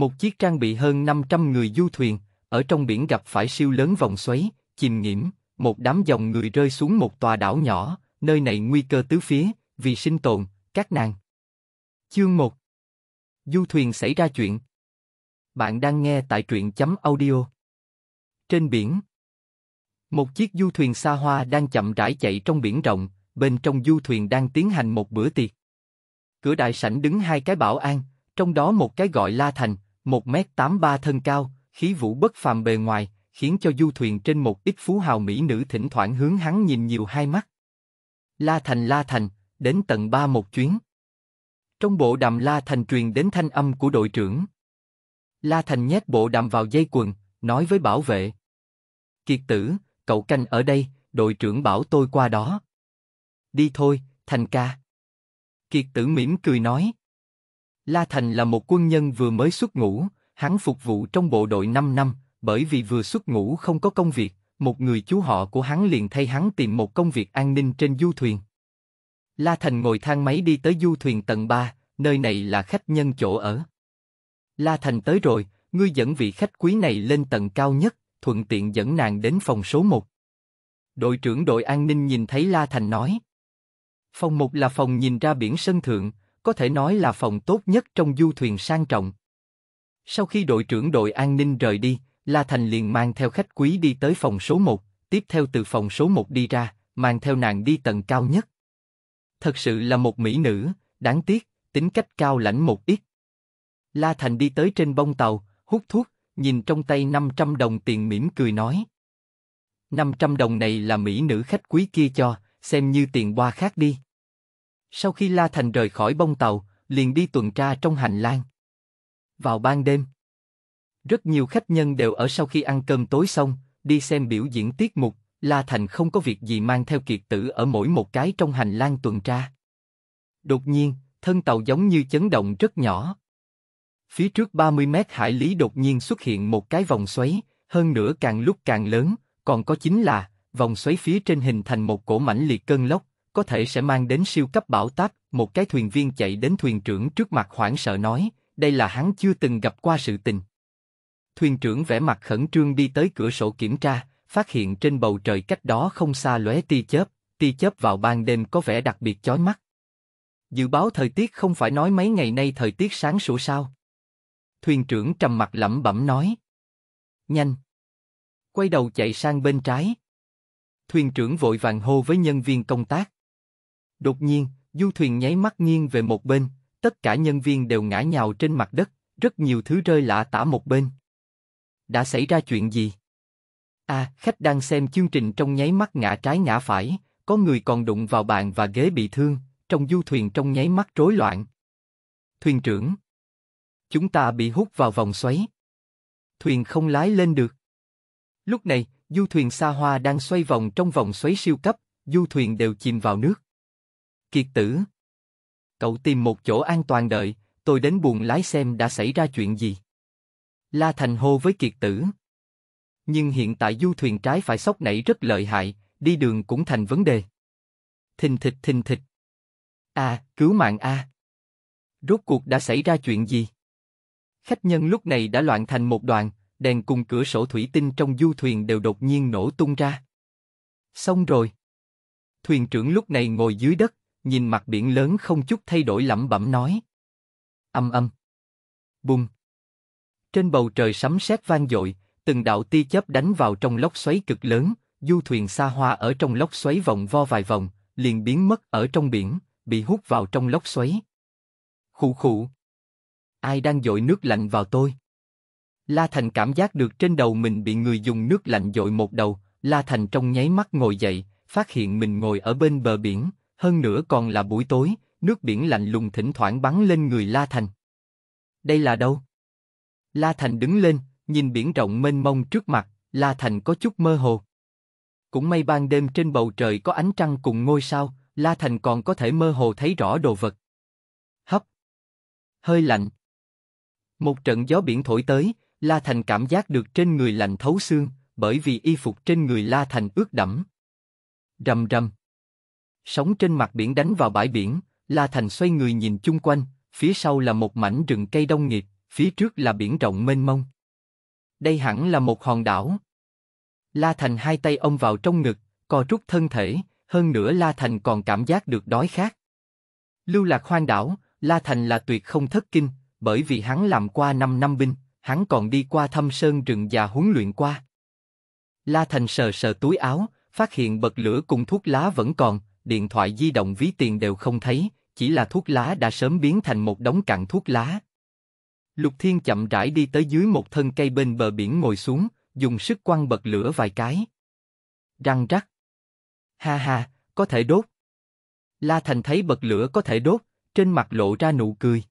Một chiếc trang bị hơn 500 người du thuyền, ở trong biển gặp phải siêu lớn vòng xoáy, chìm nghiễm, một đám dòng người rơi xuống một tòa đảo nhỏ, nơi này nguy cơ tứ phía, vì sinh tồn, các nàng. Chương 1 Du thuyền xảy ra chuyện. Bạn đang nghe tại truyện chấm audio. Trên biển Một chiếc du thuyền xa hoa đang chậm rãi chạy trong biển rộng, bên trong du thuyền đang tiến hành một bữa tiệc. Cửa đại sảnh đứng hai cái bảo an, trong đó một cái gọi La Thành, một m tám ba thân cao, khí vũ bất phàm bề ngoài, khiến cho du thuyền trên một ít phú hào mỹ nữ thỉnh thoảng hướng hắn nhìn nhiều hai mắt. La Thành La Thành, đến tận ba một chuyến. Trong bộ đàm La Thành truyền đến thanh âm của đội trưởng. La Thành nhét bộ đàm vào dây quần, nói với bảo vệ. Kiệt tử, cậu canh ở đây, đội trưởng bảo tôi qua đó. Đi thôi, Thành ca. Kiệt tử mỉm cười nói. La Thành là một quân nhân vừa mới xuất ngũ, hắn phục vụ trong bộ đội 5 năm, bởi vì vừa xuất ngũ không có công việc, một người chú họ của hắn liền thay hắn tìm một công việc an ninh trên du thuyền. La Thành ngồi thang máy đi tới du thuyền tầng 3, nơi này là khách nhân chỗ ở. La Thành tới rồi, ngươi dẫn vị khách quý này lên tầng cao nhất, thuận tiện dẫn nàng đến phòng số 1. Đội trưởng đội an ninh nhìn thấy La Thành nói. Phòng 1 là phòng nhìn ra biển sân thượng, có thể nói là phòng tốt nhất trong du thuyền sang trọng. Sau khi đội trưởng đội an ninh rời đi, La Thành liền mang theo khách quý đi tới phòng số 1, tiếp theo từ phòng số 1 đi ra, mang theo nàng đi tầng cao nhất. Thật sự là một mỹ nữ, đáng tiếc, tính cách cao lãnh một ít. La Thành đi tới trên bông tàu, hút thuốc, nhìn trong tay 500 đồng tiền mỉm cười nói. 500 đồng này là mỹ nữ khách quý kia cho, xem như tiền qua khác đi. Sau khi La Thành rời khỏi bông tàu, liền đi tuần tra trong hành lang. Vào ban đêm, rất nhiều khách nhân đều ở sau khi ăn cơm tối xong, đi xem biểu diễn tiết mục, La Thành không có việc gì mang theo kiệt tử ở mỗi một cái trong hành lang tuần tra. Đột nhiên, thân tàu giống như chấn động rất nhỏ. Phía trước 30 mét hải lý đột nhiên xuất hiện một cái vòng xoáy, hơn nữa càng lúc càng lớn, còn có chính là, vòng xoáy phía trên hình thành một cổ mảnh liệt cơn lốc, có thể sẽ mang đến siêu cấp bão táp, một cái thuyền viên chạy đến thuyền trưởng trước mặt hoảng sợ nói, đây là hắn chưa từng gặp qua sự tình. Thuyền trưởng vẻ mặt khẩn trương đi tới cửa sổ kiểm tra, phát hiện trên bầu trời cách đó không xa lóe tia chớp, tia chớp vào ban đêm có vẻ đặc biệt chói mắt. Dự báo thời tiết không phải nói mấy ngày nay thời tiết sáng sủa sao? Thuyền trưởng trầm mặt lẩm bẩm nói. Nhanh! Quay đầu chạy sang bên trái. Thuyền trưởng vội vàng hô với nhân viên công tác. Đột nhiên, du thuyền nháy mắt nghiêng về một bên, tất cả nhân viên đều ngã nhào trên mặt đất, rất nhiều thứ rơi lạ tả một bên. Đã xảy ra chuyện gì? À, khách đang xem chương trình trong nháy mắt ngã trái ngã phải, có người còn đụng vào bàn và ghế bị thương, trong du thuyền trong nháy mắt rối loạn. Thuyền trưởng, chúng ta bị hút vào vòng xoáy. Thuyền không lái lên được. Lúc này, du thuyền xa hoa đang xoay vòng trong vòng xoáy siêu cấp, du thuyền đều chìm vào nước. Kiệt tử. Cậu tìm một chỗ an toàn đợi, tôi đến buồn lái xem đã xảy ra chuyện gì. La Thành hô với Kiệt tử. Nhưng hiện tại du thuyền trái phải sóc nảy rất lợi hại, đi đường cũng thành vấn đề. Thình thịch thình thịch. À, cứu mạng a. À. Rốt cuộc đã xảy ra chuyện gì? Khách nhân lúc này đã loạn thành một đoàn, đèn cùng cửa sổ thủy tinh trong du thuyền đều đột nhiên nổ tung ra. Xong rồi. Thuyền trưởng lúc này ngồi dưới đất, nhìn mặt biển lớn không chút thay đổi lẩm bẩm nói. Âm âm. Bùng. Trên bầu trời sấm sét vang dội, từng đạo tia chớp đánh vào trong lốc xoáy cực lớn, du thuyền xa hoa ở trong lốc xoáy vòng vo vài vòng, liền biến mất ở trong biển, bị hút vào trong lốc xoáy. Khụ khụ. Ai đang dội nước lạnh vào tôi? La Thành cảm giác được trên đầu mình bị người dùng nước lạnh dội một đầu, La Thành trong nháy mắt ngồi dậy, phát hiện mình ngồi ở bên bờ biển, hơn nữa còn là buổi tối, nước biển lạnh lùng thỉnh thoảng bắn lên người La Thành. Đây là đâu? La Thành đứng lên, nhìn biển rộng mênh mông trước mặt, La Thành có chút mơ hồ. Cũng may ban đêm trên bầu trời có ánh trăng cùng ngôi sao, La Thành còn có thể mơ hồ thấy rõ đồ vật. Hấp. Hơi lạnh. Một trận gió biển thổi tới, La Thành cảm giác được trên người lạnh thấu xương, bởi vì y phục trên người La Thành ướt đẫm. Rầm rầm sóng trên mặt biển đánh vào bãi biển, La Thành xoay người nhìn chung quanh, phía sau là một mảnh rừng cây đông nghiệp, phía trước là biển rộng mênh mông. Đây hẳn là một hòn đảo. La Thành hai tay ông vào trong ngực, co rút thân thể, hơn nữa La Thành còn cảm giác được đói khát. Lưu Lạc Hoang đảo, La Thành là tuyệt không thất kinh, bởi vì hắn làm qua năm năm binh, hắn còn đi qua thâm sơn rừng và huấn luyện qua. La Thành sờ sờ túi áo, phát hiện bật lửa cùng thuốc lá vẫn còn, điện thoại di động ví tiền đều không thấy, chỉ là thuốc lá đã sớm biến thành một đống cặn thuốc lá. Lục Thiên chậm rãi đi tới dưới một thân cây bên bờ biển ngồi xuống, dùng sức quăng bật lửa vài cái. Răng rắc. Ha ha, có thể đốt. La Thành thấy bật lửa có thể đốt, trên mặt lộ ra nụ cười.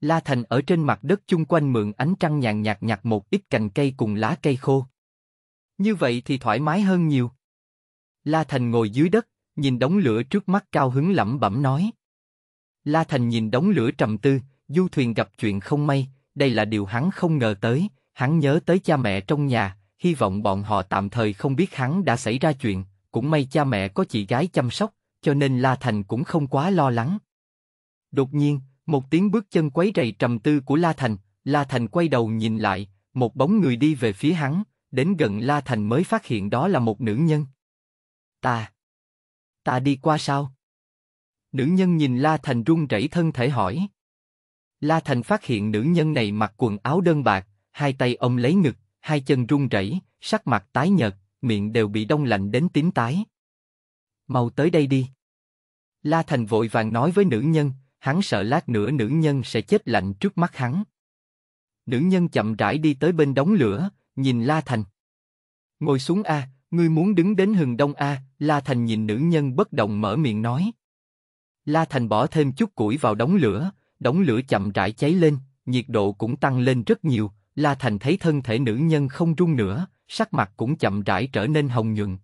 La Thành ở trên mặt đất chung quanh mượn ánh trăng nhàn nhạt nhặt một ít cành cây cùng lá cây khô. Như vậy thì thoải mái hơn nhiều. La Thành ngồi dưới đất, nhìn đống lửa trước mắt cao hứng lẩm bẩm nói. La Thành nhìn đống lửa trầm tư, du thuyền gặp chuyện không may, đây là điều hắn không ngờ tới, hắn nhớ tới cha mẹ trong nhà, hy vọng bọn họ tạm thời không biết hắn đã xảy ra chuyện, cũng may cha mẹ có chị gái chăm sóc, cho nên La Thành cũng không quá lo lắng. Đột nhiên, một tiếng bước chân quấy rầy trầm tư của La Thành, La Thành quay đầu nhìn lại, một bóng người đi về phía hắn, đến gần La Thành mới phát hiện đó là một nữ nhân. Ta, Ta đi qua sao? Nữ nhân nhìn La Thành run rẩy thân thể hỏi. La Thành phát hiện nữ nhân này mặc quần áo đơn bạc, hai tay ôm lấy ngực, hai chân run rẩy, sắc mặt tái nhợt, miệng đều bị đông lạnh đến tím tái. Mau tới đây đi. La Thành vội vàng nói với nữ nhân, hắn sợ lát nữa nữ nhân sẽ chết lạnh trước mắt hắn. Nữ nhân chậm rãi đi tới bên đống lửa, nhìn La Thành. Ngồi xuống a, à, Ngươi muốn đứng đến hừng đông a? La Thành nhìn nữ nhân bất động mở miệng nói. La Thành bỏ thêm chút củi vào đống lửa, đống lửa chậm rãi cháy lên, nhiệt độ cũng tăng lên rất nhiều. La Thành thấy thân thể nữ nhân không run nữa, sắc mặt cũng chậm rãi trở nên hồng nhuận.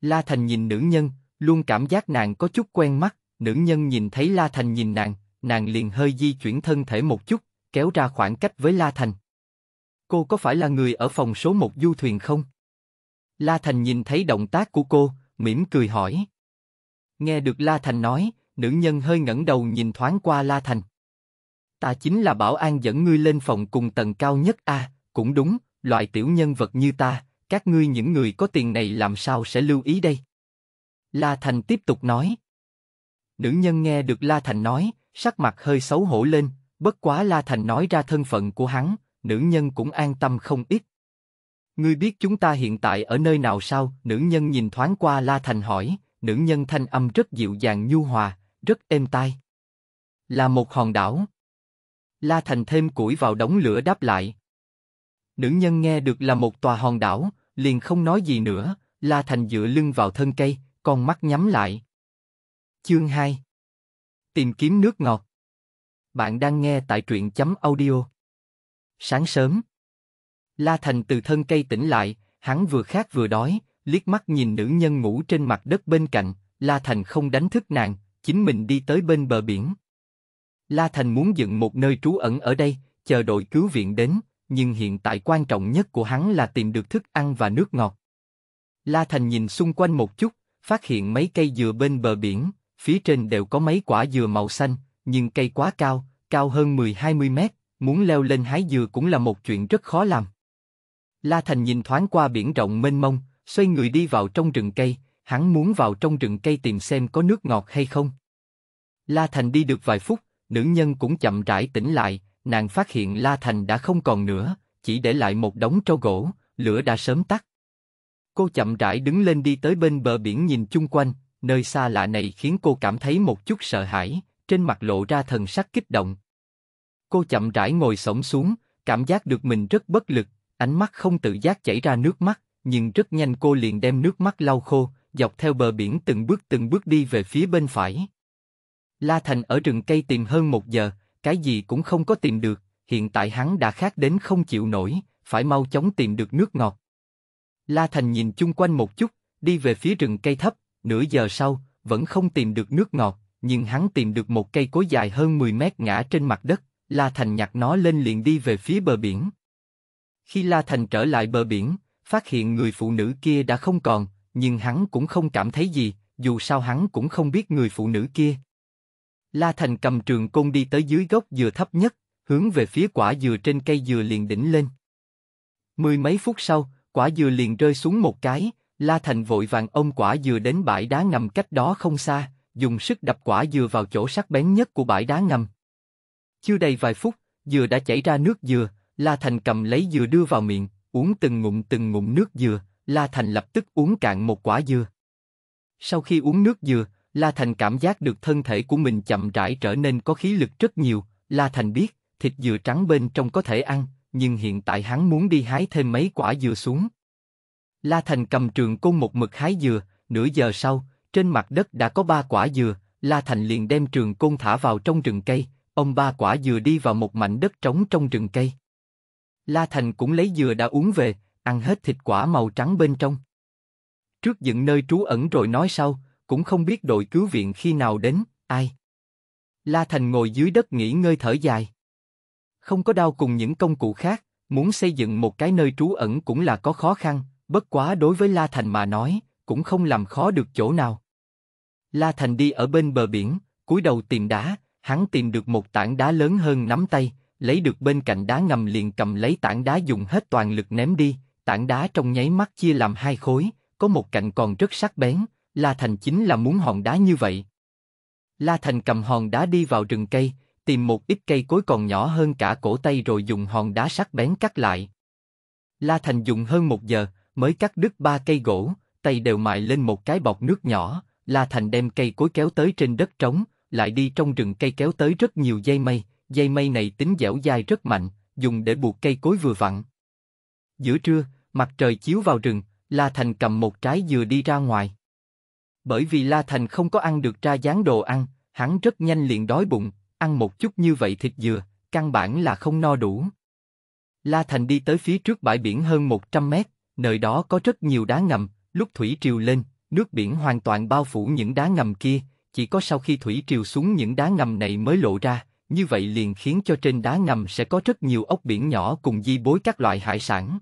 La Thành nhìn nữ nhân, luôn cảm giác nàng có chút quen mắt. Nữ nhân nhìn thấy La Thành nhìn nàng, nàng liền hơi di chuyển thân thể một chút, kéo ra khoảng cách với La Thành. Cô có phải là người ở phòng số một du thuyền không? La Thành nhìn thấy động tác của cô, mỉm cười hỏi. Nghe được La Thành nói, nữ nhân hơi ngẩng đầu nhìn thoáng qua La Thành. Ta chính là bảo an dẫn ngươi lên phòng cùng tầng cao nhất a, à, cũng đúng, loại tiểu nhân vật như ta, các ngươi những người có tiền này làm sao sẽ lưu ý đây? La Thành tiếp tục nói. Nữ nhân nghe được La Thành nói, sắc mặt hơi xấu hổ lên, bất quá La Thành nói ra thân phận của hắn, nữ nhân cũng an tâm không ít. Ngươi biết chúng ta hiện tại ở nơi nào sao? Nữ nhân nhìn thoáng qua La Thành hỏi, nữ nhân thanh âm rất dịu dàng nhu hòa, rất êm tai. Là một hòn đảo. La Thành thêm củi vào đống lửa đáp lại. Nữ nhân nghe được là một tòa hòn đảo, liền không nói gì nữa, La Thành dựa lưng vào thân cây, con mắt nhắm lại. Chương 2 Tìm kiếm nước ngọt Bạn đang nghe tại truyện chấm audio. Sáng sớm La Thành từ thân cây tỉnh lại, hắn vừa khát vừa đói, liếc mắt nhìn nữ nhân ngủ trên mặt đất bên cạnh, La Thành không đánh thức nàng, chính mình đi tới bên bờ biển. La Thành muốn dựng một nơi trú ẩn ở đây, chờ đội cứu viện đến, nhưng hiện tại quan trọng nhất của hắn là tìm được thức ăn và nước ngọt. La Thành nhìn xung quanh một chút, phát hiện mấy cây dừa bên bờ biển, phía trên đều có mấy quả dừa màu xanh, nhưng cây quá cao, cao hơn 10-20 mét, muốn leo lên hái dừa cũng là một chuyện rất khó làm. La Thành nhìn thoáng qua biển rộng mênh mông, xoay người đi vào trong rừng cây, hắn muốn vào trong rừng cây tìm xem có nước ngọt hay không. La Thành đi được vài phút, nữ nhân cũng chậm rãi tỉnh lại, nàng phát hiện La Thành đã không còn nữa, chỉ để lại một đống tro gỗ, lửa đã sớm tắt. Cô chậm rãi đứng lên đi tới bên bờ biển nhìn chung quanh, nơi xa lạ này khiến cô cảm thấy một chút sợ hãi, trên mặt lộ ra thần sắc kích động. Cô chậm rãi ngồi sổng xuống, cảm giác được mình rất bất lực, ánh mắt không tự giác chảy ra nước mắt, nhưng rất nhanh cô liền đem nước mắt lau khô, dọc theo bờ biển từng bước từng bước đi về phía bên phải. La Thành ở rừng cây tìm hơn một giờ, cái gì cũng không có tìm được, hiện tại hắn đã khát đến không chịu nổi, phải mau chóng tìm được nước ngọt. La Thành nhìn chung quanh một chút, đi về phía rừng cây thấp, nửa giờ sau, vẫn không tìm được nước ngọt, nhưng hắn tìm được một cây cối dài hơn 10 mét ngã trên mặt đất, La Thành nhặt nó lên liền đi về phía bờ biển. Khi La Thành trở lại bờ biển, phát hiện người phụ nữ kia đã không còn, nhưng hắn cũng không cảm thấy gì, dù sao hắn cũng không biết người phụ nữ kia. La Thành cầm trường côn đi tới dưới gốc dừa thấp nhất, hướng về phía quả dừa trên cây dừa liền đỉnh lên. Mười mấy phút sau, quả dừa liền rơi xuống một cái, La Thành vội vàng ôm quả dừa đến bãi đá ngầm cách đó không xa, dùng sức đập quả dừa vào chỗ sắc bén nhất của bãi đá ngầm. Chưa đầy vài phút, dừa đã chảy ra nước dừa, La Thành cầm lấy dừa đưa vào miệng, uống từng ngụm từng ngụm nước dừa, La Thành lập tức uống cạn một quả dừa. Sau khi uống nước dừa, La Thành cảm giác được thân thể của mình chậm rãi trở nên có khí lực rất nhiều, La Thành biết, thịt dừa trắng bên trong có thể ăn, nhưng hiện tại hắn muốn đi hái thêm mấy quả dừa xuống. La Thành cầm trường côn một mực hái dừa, nửa giờ sau, trên mặt đất đã có ba quả dừa, La Thành liền đem trường côn thả vào trong rừng cây, ông ba quả dừa đi vào một mảnh đất trống trong rừng cây. La Thành cũng lấy dừa đã uống về, ăn hết thịt quả màu trắng bên trong. Trước dựng nơi trú ẩn rồi nói sau, cũng không biết đội cứu viện khi nào đến, ai. La Thành ngồi dưới đất nghỉ ngơi thở dài. Không có đau cùng những công cụ khác, muốn xây dựng một cái nơi trú ẩn cũng là có khó khăn, bất quá đối với La Thành mà nói, cũng không làm khó được chỗ nào. La Thành đi ở bên bờ biển, cúi đầu tìm đá, hắn tìm được một tảng đá lớn hơn nắm tay, lấy được bên cạnh đá ngầm liền cầm lấy tảng đá dùng hết toàn lực ném đi, tảng đá trong nháy mắt chia làm hai khối, có một cạnh còn rất sắc bén, La Thành chính là muốn hòn đá như vậy. La Thành cầm hòn đá đi vào rừng cây, tìm một ít cây cối còn nhỏ hơn cả cổ tay rồi dùng hòn đá sắc bén cắt lại. La Thành dùng hơn một giờ, mới cắt đứt ba cây gỗ, tay đều mại lên một cái bọc nước nhỏ, La Thành đem cây cối kéo tới trên đất trống, lại đi trong rừng cây kéo tới rất nhiều dây mây, dây mây này tính dẻo dai rất mạnh, dùng để buộc cây cối vừa vặn. Giữa trưa, mặt trời chiếu vào rừng, La Thành cầm một trái dừa đi ra ngoài. Bởi vì La Thành không có ăn được ra dáng đồ ăn, hắn rất nhanh liền đói bụng, ăn một chút như vậy thịt dừa, căn bản là không no đủ. La Thành đi tới phía trước bãi biển hơn 100 mét, nơi đó có rất nhiều đá ngầm, lúc thủy triều lên, nước biển hoàn toàn bao phủ những đá ngầm kia, chỉ có sau khi thủy triều xuống những đá ngầm này mới lộ ra, như vậy liền khiến cho trên đá ngầm sẽ có rất nhiều ốc biển nhỏ cùng di bối các loại hải sản.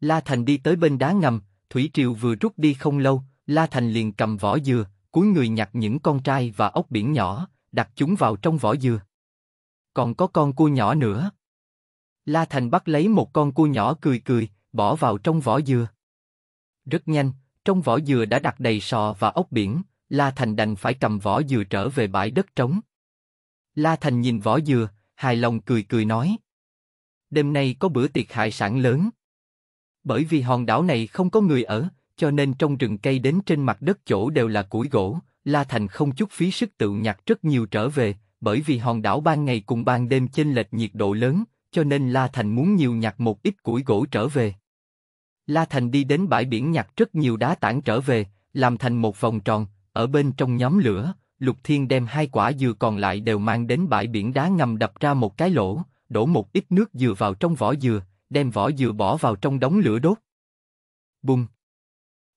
La Thành đi tới bên đá ngầm, thủy triều vừa rút đi không lâu, La Thành liền cầm vỏ dừa, cúi người nhặt những con trai và ốc biển nhỏ, đặt chúng vào trong vỏ dừa. Còn có con cua nhỏ nữa. La Thành bắt lấy một con cua nhỏ cười cười, bỏ vào trong vỏ dừa. Rất nhanh, trong vỏ dừa đã đặt đầy sò và ốc biển, La Thành đành phải cầm vỏ dừa trở về bãi đất trống. La Thành nhìn vỏ dừa, hài lòng cười cười nói. Đêm nay có bữa tiệc hải sản lớn. Bởi vì hòn đảo này không có người ở, cho nên trong rừng cây đến trên mặt đất chỗ đều là củi gỗ. La Thành không chút phí sức tự nhặt rất nhiều trở về, bởi vì hòn đảo ban ngày cùng ban đêm chênh lệch nhiệt độ lớn, cho nên La Thành muốn nhiều nhặt một ít củi gỗ trở về. La Thành đi đến bãi biển nhặt rất nhiều đá tảng trở về, làm thành một vòng tròn, ở bên trong nhóm lửa, Lục Thiên đem hai quả dừa còn lại đều mang đến bãi biển đá ngầm đập ra một cái lỗ, đổ một ít nước dừa vào trong vỏ dừa, đem vỏ dừa bỏ vào trong đống lửa đốt. Bùng!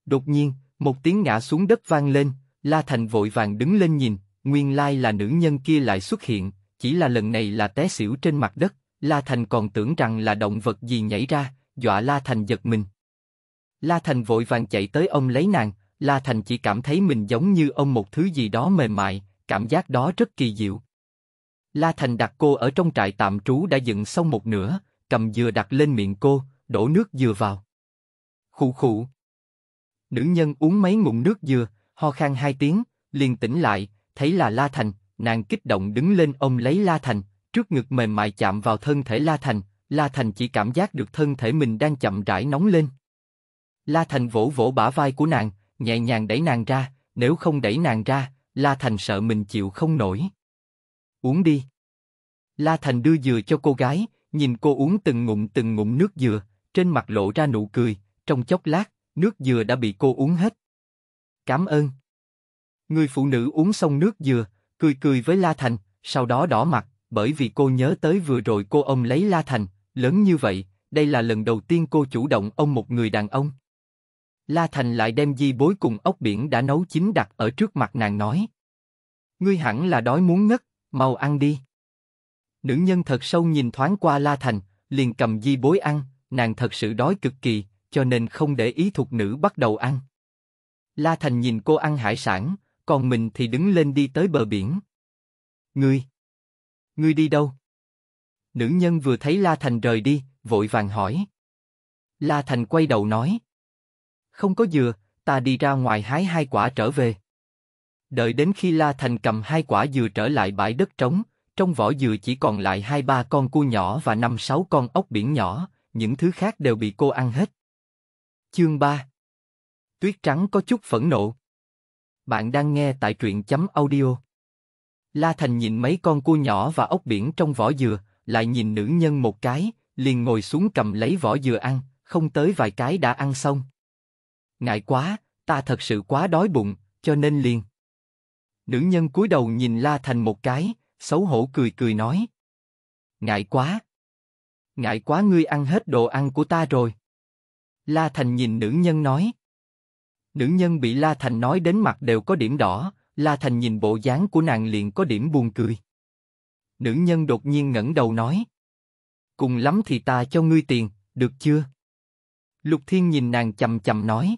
Đột nhiên, một tiếng ngã xuống đất vang lên, La Thành vội vàng đứng lên nhìn, nguyên lai là nữ nhân kia lại xuất hiện, chỉ là lần này là té xỉu trên mặt đất, La Thành còn tưởng rằng là động vật gì nhảy ra, dọa La Thành giật mình. La Thành vội vàng chạy tới ông lấy nàng, La Thành chỉ cảm thấy mình giống như ông một thứ gì đó mềm mại, cảm giác đó rất kỳ diệu. La Thành đặt cô ở trong trại tạm trú đã dựng xong một nửa, cầm dừa đặt lên miệng cô, đổ nước dừa vào. Khụ khụ. Nữ nhân uống mấy ngụm nước dừa, ho khan hai tiếng, liền tỉnh lại, thấy là La Thành, nàng kích động đứng lên ôm lấy La Thành, trước ngực mềm mại chạm vào thân thể La Thành, La Thành chỉ cảm giác được thân thể mình đang chậm rãi nóng lên. La Thành vỗ vỗ bả vai của nàng, nhẹ nhàng đẩy nàng ra, nếu không đẩy nàng ra, La Thành sợ mình chịu không nổi. Uống đi. La Thành đưa dừa cho cô gái, nhìn cô uống từng ngụm từng ngụm nước dừa, trên mặt lộ ra nụ cười, trong chốc lát, nước dừa đã bị cô uống hết. Cảm ơn. Người phụ nữ uống xong nước dừa, cười cười với La Thành, sau đó đỏ mặt, bởi vì cô nhớ tới vừa rồi cô ôm lấy La Thành, lớn như vậy, đây là lần đầu tiên cô chủ động ông một người đàn ông. La Thành lại đem di bối cùng ốc biển đã nấu chín đặt ở trước mặt nàng nói. Ngươi hẳn là đói muốn ngất, mau ăn đi. Nữ nhân thật sâu nhìn thoáng qua La Thành, liền cầm di bối ăn, nàng thật sự đói cực kỳ, cho nên không để ý thuộc nữ bắt đầu ăn. La Thành nhìn cô ăn hải sản, còn mình thì đứng lên đi tới bờ biển. Ngươi! Ngươi đi đâu? Nữ nhân vừa thấy La Thành rời đi, vội vàng hỏi. La Thành quay đầu nói không có dừa, ta đi ra ngoài hái hai quả trở về. Đợi đến khi La Thành cầm hai quả dừa trở lại bãi đất trống, trong vỏ dừa chỉ còn lại hai ba con cua nhỏ và năm sáu con ốc biển nhỏ, những thứ khác đều bị cô ăn hết. Chương 3 Tuyết Trắng có chút phẫn nộ. Bạn đang nghe tại truyện chấm audio. La Thành nhìn mấy con cua nhỏ và ốc biển trong vỏ dừa, lại nhìn nữ nhân một cái, liền ngồi xuống cầm lấy vỏ dừa ăn, không tới vài cái đã ăn xong ngại quá, ta thật sự quá đói bụng, cho nên liền. Nữ nhân cúi đầu nhìn La Thành một cái, xấu hổ cười cười nói. Ngại quá. Ngại quá ngươi ăn hết đồ ăn của ta rồi. La Thành nhìn nữ nhân nói. Nữ nhân bị La Thành nói đến mặt đều có điểm đỏ, La Thành nhìn bộ dáng của nàng liền có điểm buồn cười. Nữ nhân đột nhiên ngẩng đầu nói. Cùng lắm thì ta cho ngươi tiền, được chưa? Lục Thiên nhìn nàng chầm chầm nói.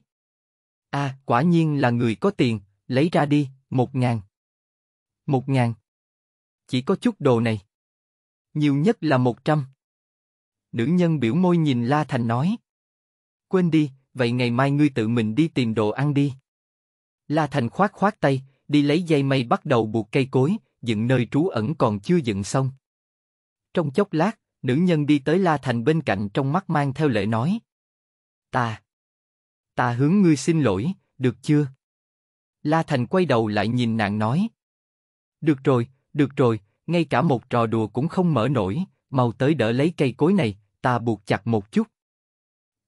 À, quả nhiên là người có tiền, lấy ra đi, một ngàn. Một ngàn. Chỉ có chút đồ này. Nhiều nhất là một trăm. Nữ nhân biểu môi nhìn La Thành nói. Quên đi, vậy ngày mai ngươi tự mình đi tìm đồ ăn đi. La Thành khoát khoát tay, đi lấy dây mây bắt đầu buộc cây cối, dựng nơi trú ẩn còn chưa dựng xong. Trong chốc lát, nữ nhân đi tới La Thành bên cạnh trong mắt mang theo lệ nói. Ta, ta hướng ngươi xin lỗi, được chưa? La Thành quay đầu lại nhìn nàng nói. Được rồi, được rồi, ngay cả một trò đùa cũng không mở nổi, mau tới đỡ lấy cây cối này, ta buộc chặt một chút.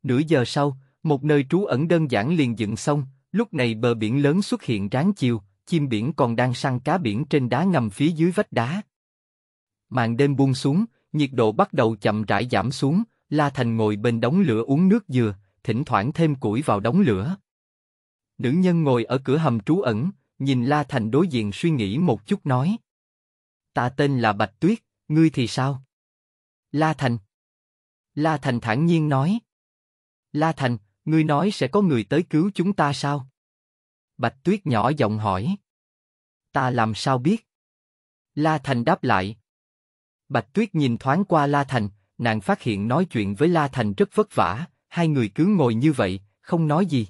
Nửa giờ sau, một nơi trú ẩn đơn giản liền dựng xong, lúc này bờ biển lớn xuất hiện ráng chiều, chim biển còn đang săn cá biển trên đá ngầm phía dưới vách đá. Màn đêm buông xuống, nhiệt độ bắt đầu chậm rãi giảm xuống, La Thành ngồi bên đống lửa uống nước dừa, thỉnh thoảng thêm củi vào đống lửa. Nữ nhân ngồi ở cửa hầm trú ẩn, nhìn La Thành đối diện suy nghĩ một chút nói. Ta tên là Bạch Tuyết, ngươi thì sao? La Thành. La Thành thản nhiên nói. La Thành, ngươi nói sẽ có người tới cứu chúng ta sao? Bạch Tuyết nhỏ giọng hỏi. Ta làm sao biết? La Thành đáp lại. Bạch Tuyết nhìn thoáng qua La Thành, nàng phát hiện nói chuyện với La Thành rất vất vả, hai người cứ ngồi như vậy, không nói gì.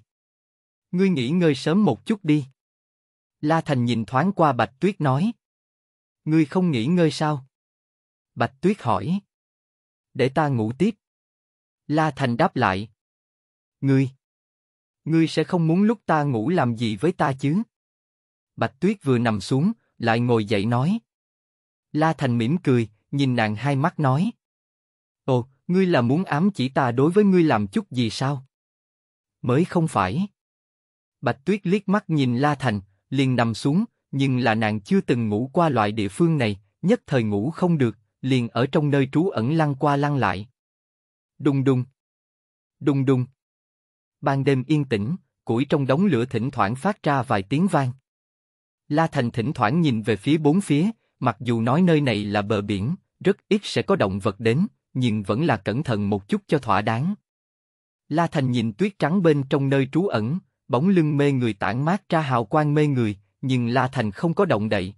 Ngươi nghỉ ngơi sớm một chút đi. La Thành nhìn thoáng qua Bạch Tuyết nói. Ngươi không nghỉ ngơi sao? Bạch Tuyết hỏi. Để ta ngủ tiếp. La Thành đáp lại. Ngươi. Ngươi sẽ không muốn lúc ta ngủ làm gì với ta chứ? Bạch Tuyết vừa nằm xuống, lại ngồi dậy nói. La Thành mỉm cười, nhìn nàng hai mắt nói. Ngươi là muốn ám chỉ ta đối với ngươi làm chút gì sao? Mới không phải. Bạch Tuyết liếc mắt nhìn La Thành, liền nằm xuống, nhưng là nàng chưa từng ngủ qua loại địa phương này, nhất thời ngủ không được, liền ở trong nơi trú ẩn lăn qua lăn lại. Đùng đùng. Đùng đùng. Ban đêm yên tĩnh, củi trong đống lửa thỉnh thoảng phát ra vài tiếng vang. La Thành thỉnh thoảng nhìn về phía bốn phía, mặc dù nói nơi này là bờ biển, rất ít sẽ có động vật đến, nhưng vẫn là cẩn thận một chút cho thỏa đáng. La Thành nhìn tuyết trắng bên trong nơi trú ẩn, bóng lưng mê người tản mát ra hào quang mê người, nhưng La Thành không có động đậy.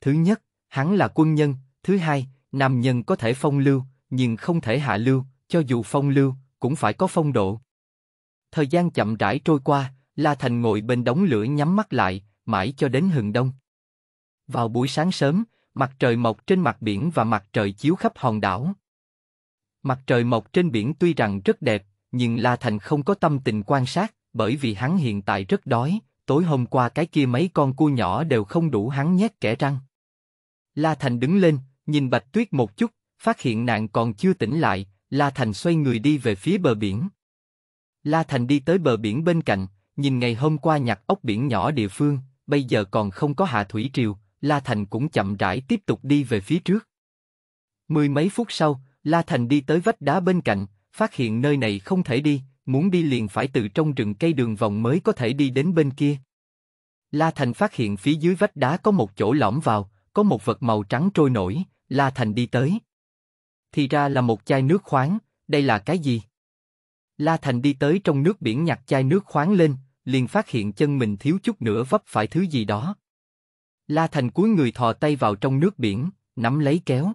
Thứ nhất, hắn là quân nhân, thứ hai, nam nhân có thể phong lưu, nhưng không thể hạ lưu, cho dù phong lưu, cũng phải có phong độ. Thời gian chậm rãi trôi qua, La Thành ngồi bên đống lửa nhắm mắt lại, mãi cho đến hừng đông. Vào buổi sáng sớm, mặt trời mọc trên mặt biển và mặt trời chiếu khắp hòn đảo. Mặt trời mọc trên biển tuy rằng rất đẹp, nhưng La Thành không có tâm tình quan sát, bởi vì hắn hiện tại rất đói, tối hôm qua cái kia mấy con cua nhỏ đều không đủ hắn nhét kẻ răng. La Thành đứng lên, nhìn Bạch Tuyết một chút, phát hiện nạn còn chưa tỉnh lại, La Thành xoay người đi về phía bờ biển. La Thành đi tới bờ biển bên cạnh, nhìn ngày hôm qua nhặt ốc biển nhỏ địa phương, bây giờ còn không có hạ thủy triều, La Thành cũng chậm rãi tiếp tục đi về phía trước. Mười mấy phút sau, La Thành đi tới vách đá bên cạnh, phát hiện nơi này không thể đi, muốn đi liền phải từ trong rừng cây đường vòng mới có thể đi đến bên kia. La Thành phát hiện phía dưới vách đá có một chỗ lõm vào, có một vật màu trắng trôi nổi, La Thành đi tới. Thì ra là một chai nước khoáng, đây là cái gì? La Thành đi tới trong nước biển nhặt chai nước khoáng lên, liền phát hiện chân mình thiếu chút nữa vấp phải thứ gì đó. La Thành cúi người thò tay vào trong nước biển, nắm lấy kéo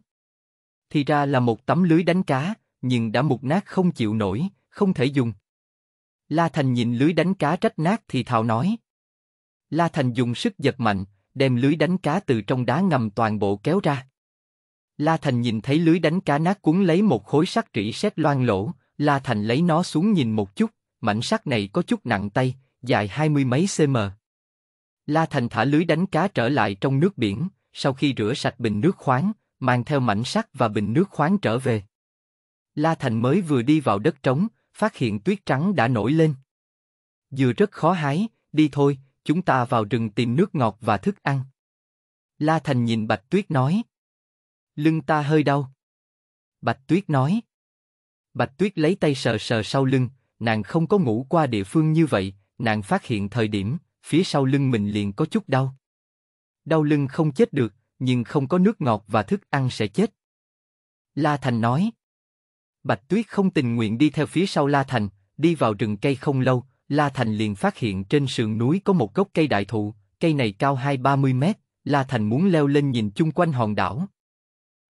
thì ra là một tấm lưới đánh cá, nhưng đã mục nát không chịu nổi, không thể dùng. La Thành nhìn lưới đánh cá rách nát thì thào nói. La Thành dùng sức giật mạnh, đem lưới đánh cá từ trong đá ngầm toàn bộ kéo ra. La Thành nhìn thấy lưới đánh cá nát cuốn lấy một khối sắt trĩ sét loang lỗ, La Thành lấy nó xuống nhìn một chút, mảnh sắt này có chút nặng tay, dài hai mươi mấy cm. La Thành thả lưới đánh cá trở lại trong nước biển, sau khi rửa sạch bình nước khoáng, mang theo mảnh sắt và bình nước khoáng trở về. La Thành mới vừa đi vào đất trống, phát hiện tuyết trắng đã nổi lên. Dừa rất khó hái, đi thôi, chúng ta vào rừng tìm nước ngọt và thức ăn. La Thành nhìn Bạch Tuyết nói. Lưng ta hơi đau. Bạch Tuyết nói. Bạch Tuyết lấy tay sờ sờ sau lưng, nàng không có ngủ qua địa phương như vậy, nàng phát hiện thời điểm, phía sau lưng mình liền có chút đau. Đau lưng không chết được, nhưng không có nước ngọt và thức ăn sẽ chết. La Thành nói. Bạch Tuyết không tình nguyện đi theo phía sau La Thành, đi vào rừng cây không lâu, La Thành liền phát hiện trên sườn núi có một gốc cây đại thụ, cây này cao hai ba mươi mét, La Thành muốn leo lên nhìn chung quanh hòn đảo.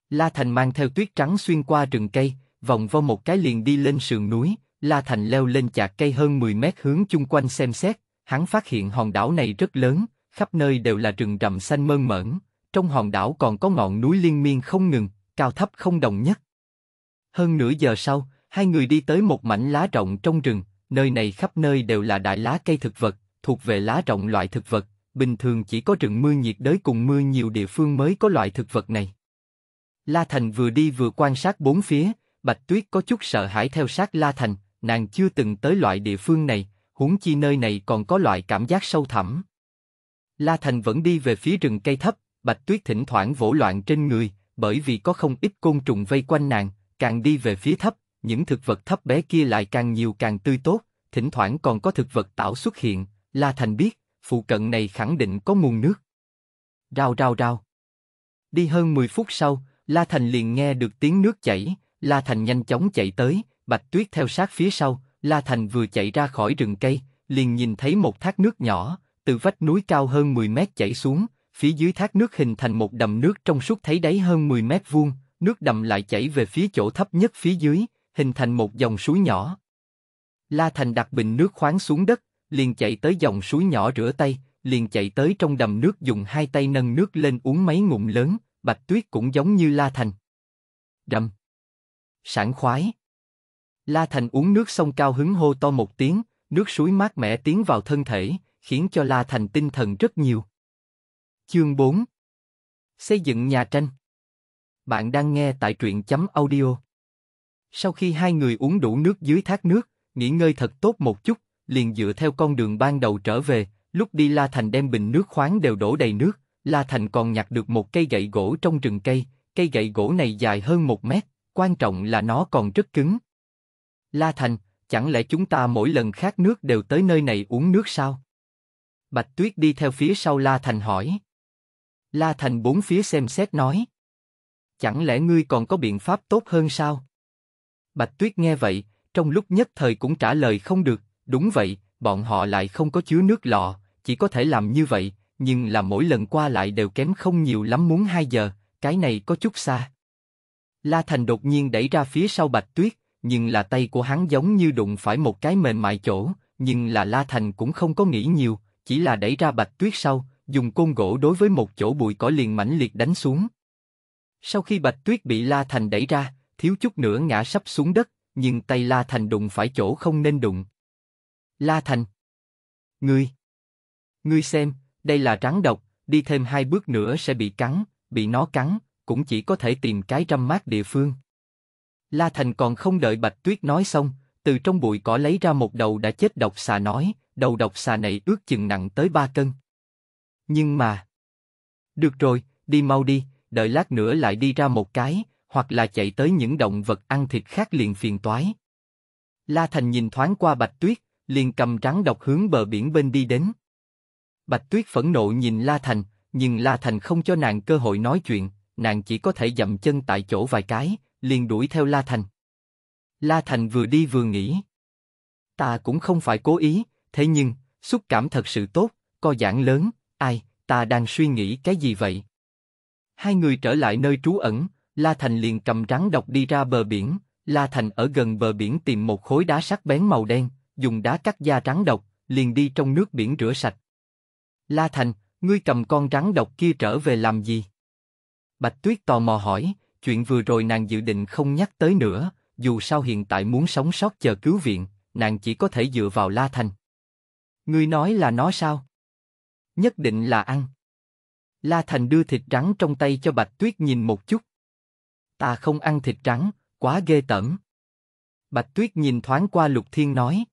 La Thành mang theo tuyết trắng xuyên qua rừng cây, vòng vo một cái liền đi lên sườn núi, La Thành leo lên chạc cây hơn 10 mét hướng chung quanh xem xét, hắn phát hiện hòn đảo này rất lớn, khắp nơi đều là rừng rậm xanh mơn mởn, trong hòn đảo còn có ngọn núi liên miên không ngừng, cao thấp không đồng nhất. Hơn nửa giờ sau, hai người đi tới một mảnh lá rộng trong rừng, nơi này khắp nơi đều là đại lá cây thực vật, thuộc về lá rộng loại thực vật, bình thường chỉ có rừng mưa nhiệt đới cùng mưa nhiều địa phương mới có loại thực vật này. La Thành vừa đi vừa quan sát bốn phía, Bạch Tuyết có chút sợ hãi theo sát La Thành, nàng chưa từng tới loại địa phương này, huống chi nơi này còn có loại cảm giác sâu thẳm. La Thành vẫn đi về phía rừng cây thấp, Bạch Tuyết thỉnh thoảng vỗ loạn trên người, bởi vì có không ít côn trùng vây quanh nàng, càng đi về phía thấp, những thực vật thấp bé kia lại càng nhiều càng tươi tốt, thỉnh thoảng còn có thực vật tảo xuất hiện, La Thành biết, phụ cận này khẳng định có nguồn nước. Rao rao rao. Đi hơn 10 phút sau, La Thành liền nghe được tiếng nước chảy, La Thành nhanh chóng chạy tới, Bạch Tuyết theo sát phía sau, La Thành vừa chạy ra khỏi rừng cây, liền nhìn thấy một thác nước nhỏ, từ vách núi cao hơn 10 mét chảy xuống, Phía dưới thác nước hình thành một đầm nước trong suốt thấy đáy hơn 10 mét vuông, nước đầm lại chảy về phía chỗ thấp nhất phía dưới, hình thành một dòng suối nhỏ. La Thành đặt bình nước khoáng xuống đất, liền chạy tới dòng suối nhỏ rửa tay, liền chạy tới trong đầm nước dùng hai tay nâng nước lên uống mấy ngụm lớn, Bạch Tuyết cũng giống như La Thành. Đầm. Sảng khoái. La Thành uống nước xong cao hứng hô to một tiếng, nước suối mát mẻ tiến vào thân thể, khiến cho La Thành tinh thần rất nhiều. Chương 4 Xây dựng nhà tranh Bạn đang nghe tại truyện chấm audio. Sau khi hai người uống đủ nước dưới thác nước, nghỉ ngơi thật tốt một chút, liền dựa theo con đường ban đầu trở về, lúc đi La Thành đem bình nước khoáng đều đổ đầy nước, La Thành còn nhặt được một cây gậy gỗ trong rừng cây, cây gậy gỗ này dài hơn một mét, quan trọng là nó còn rất cứng. La Thành, chẳng lẽ chúng ta mỗi lần khát nước đều tới nơi này uống nước sao? Bạch Tuyết đi theo phía sau La Thành hỏi. La Thành bốn phía xem xét nói. Chẳng lẽ ngươi còn có biện pháp tốt hơn sao? Bạch Tuyết nghe vậy, trong lúc nhất thời cũng trả lời không được, đúng vậy, bọn họ lại không có chứa nước lọ, chỉ có thể làm như vậy, nhưng là mỗi lần qua lại đều kém không nhiều lắm muốn 2 giờ, cái này có chút xa. La Thành đột nhiên đẩy ra phía sau Bạch Tuyết, nhưng là tay của hắn giống như đụng phải một cái mềm mại chỗ, nhưng là La Thành cũng không có nghĩ nhiều, chỉ là đẩy ra Bạch Tuyết sau, dùng côn gỗ đối với một chỗ bụi cỏ liền mãnh liệt đánh xuống. Sau khi Bạch Tuyết bị La Thành đẩy ra, thiếu chút nữa ngã sắp xuống đất, nhưng tay La Thành đụng phải chỗ không nên đụng. La Thành! Ngươi! Ngươi xem, đây là rắn độc, đi thêm hai bước nữa sẽ bị cắn, bị nó cắn, cũng chỉ có thể tìm cái trăm mát địa phương. La Thành còn không đợi Bạch Tuyết nói xong, từ trong bụi cỏ lấy ra một đầu đã chết độc xà nói, đầu độc xà này ước chừng nặng tới ba cân. Nhưng mà... Được rồi, đi mau đi, đợi lát nữa lại đi ra một cái, hoặc là chạy tới những động vật ăn thịt khác liền phiền toái. La Thành nhìn thoáng qua Bạch Tuyết, liền cầm rắn độc hướng bờ biển bên đi đến. Bạch Tuyết phẫn nộ nhìn La Thành, nhưng La Thành không cho nàng cơ hội nói chuyện, nàng chỉ có thể dậm chân tại chỗ vài cái, liền đuổi theo La Thành. La Thành vừa đi vừa nghĩ. Ta cũng không phải cố ý, thế nhưng, xúc cảm thật sự tốt, co giãn lớn, Ai, ta đang suy nghĩ cái gì vậy? Hai người trở lại nơi trú ẩn, La Thành liền cầm rắn độc đi ra bờ biển, La Thành ở gần bờ biển tìm một khối đá sắc bén màu đen, dùng đá cắt da rắn độc, liền đi trong nước biển rửa sạch. La Thành, ngươi cầm con rắn độc kia trở về làm gì? Bạch Tuyết tò mò hỏi, chuyện vừa rồi nàng dự định không nhắc tới nữa, dù sao hiện tại muốn sống sót chờ cứu viện, nàng chỉ có thể dựa vào La Thành. Ngươi nói là nó sao? nhất định là ăn. La Thành đưa thịt trắng trong tay cho Bạch Tuyết nhìn một chút. Ta không ăn thịt trắng, quá ghê tởm. Bạch Tuyết nhìn thoáng qua Lục Thiên nói.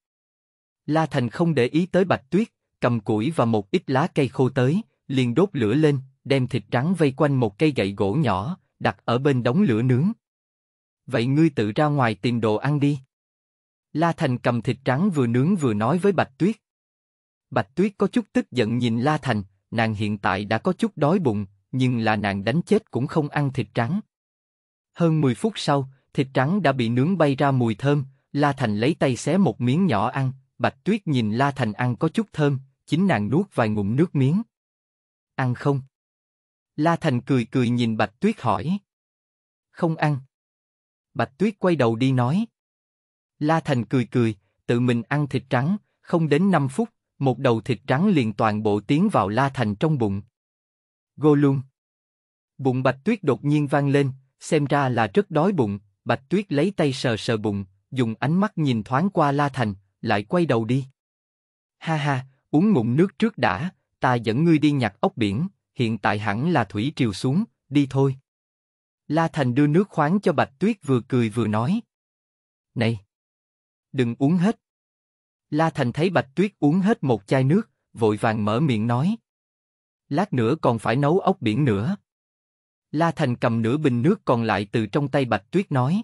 La Thành không để ý tới Bạch Tuyết, cầm củi và một ít lá cây khô tới, liền đốt lửa lên, đem thịt trắng vây quanh một cây gậy gỗ nhỏ, đặt ở bên đống lửa nướng. Vậy ngươi tự ra ngoài tìm đồ ăn đi. La Thành cầm thịt trắng vừa nướng vừa nói với Bạch Tuyết. Bạch Tuyết có chút tức giận nhìn La Thành, nàng hiện tại đã có chút đói bụng, nhưng là nàng đánh chết cũng không ăn thịt trắng. Hơn 10 phút sau, thịt trắng đã bị nướng bay ra mùi thơm, La Thành lấy tay xé một miếng nhỏ ăn, Bạch Tuyết nhìn La Thành ăn có chút thơm, chính nàng nuốt vài ngụm nước miếng. Ăn không? La Thành cười cười nhìn Bạch Tuyết hỏi. Không ăn. Bạch Tuyết quay đầu đi nói. La Thành cười cười, tự mình ăn thịt trắng, không đến 5 phút, một đầu thịt trắng liền toàn bộ tiến vào La Thành trong bụng. Gô luôn. Bụng Bạch Tuyết đột nhiên vang lên, xem ra là rất đói bụng, Bạch Tuyết lấy tay sờ sờ bụng, dùng ánh mắt nhìn thoáng qua La Thành, lại quay đầu đi. Ha ha, uống ngụm nước trước đã, ta dẫn ngươi đi nhặt ốc biển, hiện tại hẳn là thủy triều xuống, đi thôi. La Thành đưa nước khoáng cho Bạch Tuyết vừa cười vừa nói. Này! Đừng uống hết, La Thành thấy Bạch Tuyết uống hết một chai nước, vội vàng mở miệng nói. Lát nữa còn phải nấu ốc biển nữa. La Thành cầm nửa bình nước còn lại từ trong tay Bạch Tuyết nói.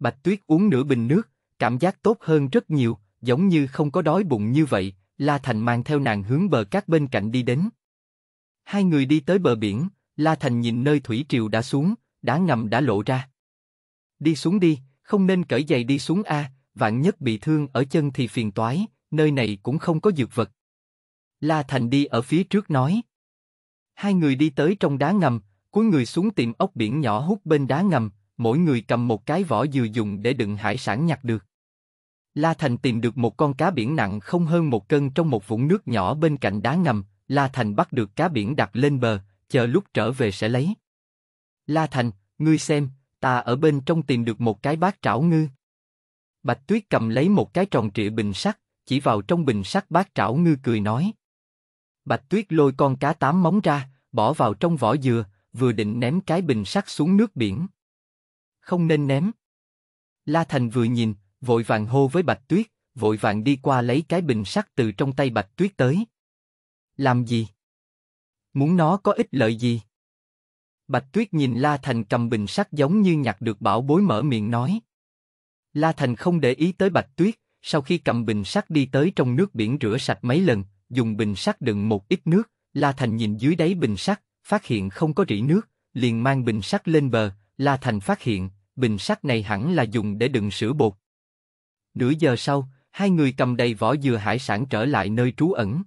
Bạch Tuyết uống nửa bình nước, cảm giác tốt hơn rất nhiều, giống như không có đói bụng như vậy, La Thành mang theo nàng hướng bờ cát bên cạnh đi đến. Hai người đi tới bờ biển, La Thành nhìn nơi thủy triều đã xuống, đá ngầm đã lộ ra. Đi xuống đi, không nên cởi giày đi xuống a, vạn nhất bị thương ở chân thì phiền toái, nơi này cũng không có dược vật. La Thành đi ở phía trước nói. Hai người đi tới trong đá ngầm, cuối người xuống tìm ốc biển nhỏ hút bên đá ngầm, mỗi người cầm một cái vỏ dừa dùng để đựng hải sản nhặt được. La Thành tìm được một con cá biển nặng không hơn một cân trong một vũng nước nhỏ bên cạnh đá ngầm, La Thành bắt được cá biển đặt lên bờ, chờ lúc trở về sẽ lấy. La Thành, ngươi xem, ta ở bên trong tìm được một cái bát trảo ngư. Bạch Tuyết cầm lấy một cái tròn trịa bình sắt, chỉ vào trong bình sắt bát trảo ngư cười nói. Bạch Tuyết lôi con cá tám móng ra, bỏ vào trong vỏ dừa, vừa định ném cái bình sắt xuống nước biển. Không nên ném. La Thành vừa nhìn, vội vàng hô với Bạch Tuyết, vội vàng đi qua lấy cái bình sắt từ trong tay Bạch Tuyết tới. Làm gì? Muốn nó có ích lợi gì? Bạch Tuyết nhìn La Thành cầm bình sắt giống như nhặt được bảo bối mở miệng nói. La Thành không để ý tới Bạch Tuyết, sau khi cầm bình sắt đi tới trong nước biển rửa sạch mấy lần, dùng bình sắt đựng một ít nước, La Thành nhìn dưới đáy bình sắt, phát hiện không có rỉ nước, liền mang bình sắt lên bờ, La Thành phát hiện, bình sắt này hẳn là dùng để đựng sữa bột. Nửa giờ sau, hai người cầm đầy vỏ dừa hải sản trở lại nơi trú ẩn.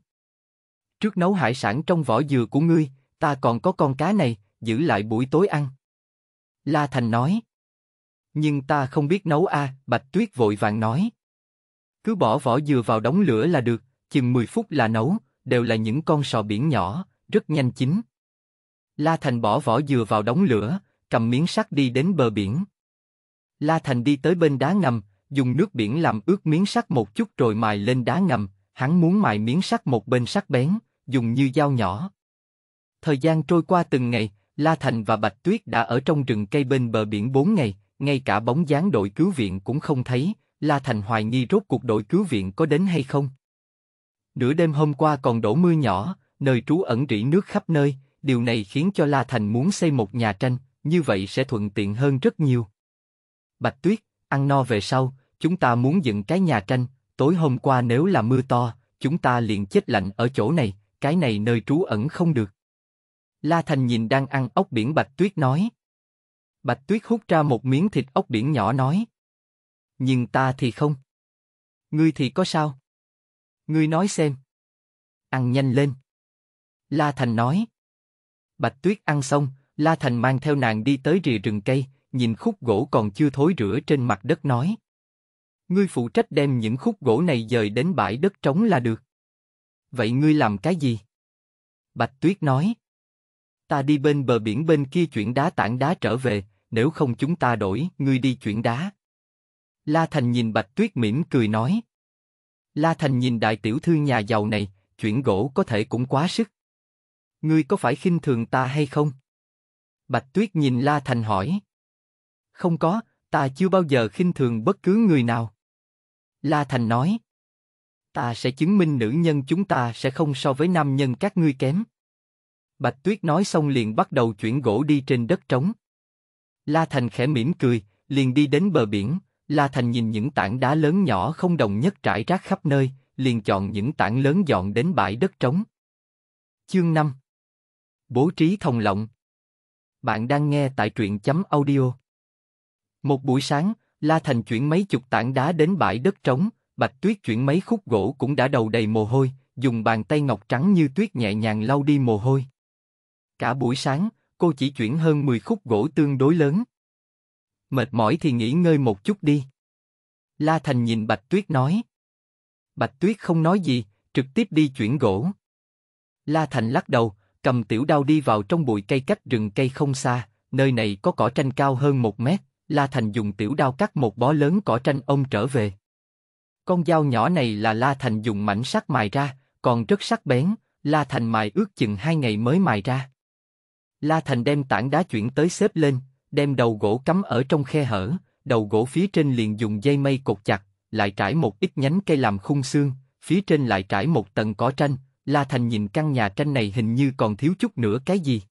Trước nấu hải sản trong vỏ dừa của ngươi, ta còn có con cá này, giữ lại buổi tối ăn. La Thành nói. Nhưng ta không biết nấu a, Bạch Tuyết vội vàng nói. Cứ bỏ vỏ dừa vào đống lửa là được, chừng 10 phút là nấu, đều là những con sò biển nhỏ, rất nhanh chín. La Thành bỏ vỏ dừa vào đống lửa, cầm miếng sắt đi đến bờ biển. La Thành đi tới bên đá ngầm, dùng nước biển làm ướt miếng sắt một chút rồi mài lên đá ngầm, hắn muốn mài miếng sắt một bên sắc bén, dùng như dao nhỏ. Thời gian trôi qua từng ngày, La Thành và Bạch Tuyết đã ở trong rừng cây bên bờ biển 4 ngày, ngay cả bóng dáng đội cứu viện cũng không thấy, La Thành hoài nghi rốt cuộc đội cứu viện có đến hay không. Nửa đêm hôm qua còn đổ mưa nhỏ, nơi trú ẩn rỉ nước khắp nơi, điều này khiến cho La Thành muốn xây một nhà tranh, như vậy sẽ thuận tiện hơn rất nhiều. Bạch Tuyết, ăn no về sau, chúng ta muốn dựng cái nhà tranh, tối hôm qua nếu là mưa to, chúng ta liền chết lạnh ở chỗ này, cái này nơi trú ẩn không được. La Thành nhìn đang ăn ốc biển Bạch Tuyết nói. Bạch Tuyết hút ra một miếng thịt ốc biển nhỏ nói. Nhưng ta thì không. Ngươi thì có sao? Ngươi nói xem. Ăn nhanh lên. La Thành nói. Bạch Tuyết ăn xong, La Thành mang theo nàng đi tới rìa rừng cây, nhìn khúc gỗ còn chưa thối rửa trên mặt đất nói. Ngươi phụ trách đem những khúc gỗ này dời đến bãi đất trống là được. Vậy ngươi làm cái gì? Bạch Tuyết nói. Ta đi bên bờ biển bên kia chuyển đá tảng đá trở về, nếu không chúng ta đổi, ngươi đi chuyển đá. La Thành nhìn Bạch Tuyết mỉm cười nói. La Thành nhìn đại tiểu thư nhà giàu này, chuyển gỗ có thể cũng quá sức. Ngươi có phải khinh thường ta hay không? Bạch Tuyết nhìn La Thành hỏi. Không có, ta chưa bao giờ khinh thường bất cứ người nào. La Thành nói. Ta sẽ chứng minh nữ nhân chúng ta sẽ không so với nam nhân các ngươi kém. Bạch Tuyết nói xong liền bắt đầu chuyển gỗ đi trên đất trống. La Thành khẽ mỉm cười, liền đi đến bờ biển. La Thành nhìn những tảng đá lớn nhỏ không đồng nhất trải rác khắp nơi, liền chọn những tảng lớn dọn đến bãi đất trống. Chương 5 Bố trí thông lộng. Bạn đang nghe tại truyện chấm audio. Một buổi sáng, La Thành chuyển mấy chục tảng đá đến bãi đất trống, Bạch Tuyết chuyển mấy khúc gỗ cũng đã đầu đầy mồ hôi, dùng bàn tay ngọc trắng như tuyết nhẹ nhàng lau đi mồ hôi. Cả buổi sáng, cô chỉ chuyển hơn 10 khúc gỗ tương đối lớn. Mệt mỏi thì nghỉ ngơi một chút đi. La Thành nhìn Bạch Tuyết nói. Bạch Tuyết không nói gì, trực tiếp đi chuyển gỗ. La Thành lắc đầu, cầm tiểu đao đi vào trong bụi cây cách rừng cây không xa, nơi này có cỏ tranh cao hơn một mét. La Thành dùng tiểu đao cắt một bó lớn cỏ tranh ông trở về. Con dao nhỏ này là La Thành dùng mảnh sắt mài ra, còn rất sắc bén, La Thành mài ước chừng hai ngày mới mài ra. La Thành đem tảng đá chuyển tới xếp lên, đem đầu gỗ cắm ở trong khe hở, đầu gỗ phía trên liền dùng dây mây cột chặt, lại trải một ít nhánh cây làm khung xương, phía trên lại trải một tầng cỏ tranh. La Thành nhìn căn nhà tranh này hình như còn thiếu chút nữa cái gì.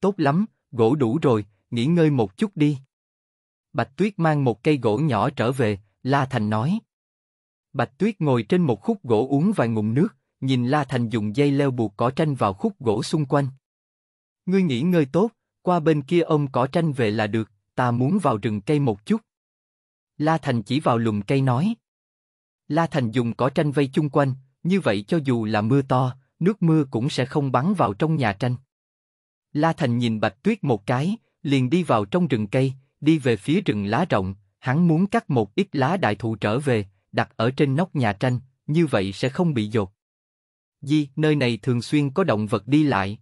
Tốt lắm, gỗ đủ rồi, nghỉ ngơi một chút đi. Bạch Tuyết mang một cây gỗ nhỏ trở về, La Thành nói. Bạch Tuyết ngồi trên một khúc gỗ uống vài ngụm nước, nhìn La Thành dùng dây leo buộc cỏ tranh vào khúc gỗ xung quanh. Ngươi nghỉ ngơi tốt, qua bên kia ông cỏ tranh về là được, ta muốn vào rừng cây một chút. La Thành chỉ vào lùm cây nói. La Thành dùng cỏ tranh vây chung quanh, như vậy cho dù là mưa to, nước mưa cũng sẽ không bắn vào trong nhà tranh. La Thành nhìn Bạch Tuyết một cái, liền đi vào trong rừng cây, đi về phía rừng lá rộng, hắn muốn cắt một ít lá đại thụ trở về, đặt ở trên nóc nhà tranh, như vậy sẽ không bị dột. Di, nơi này thường xuyên có động vật đi lại.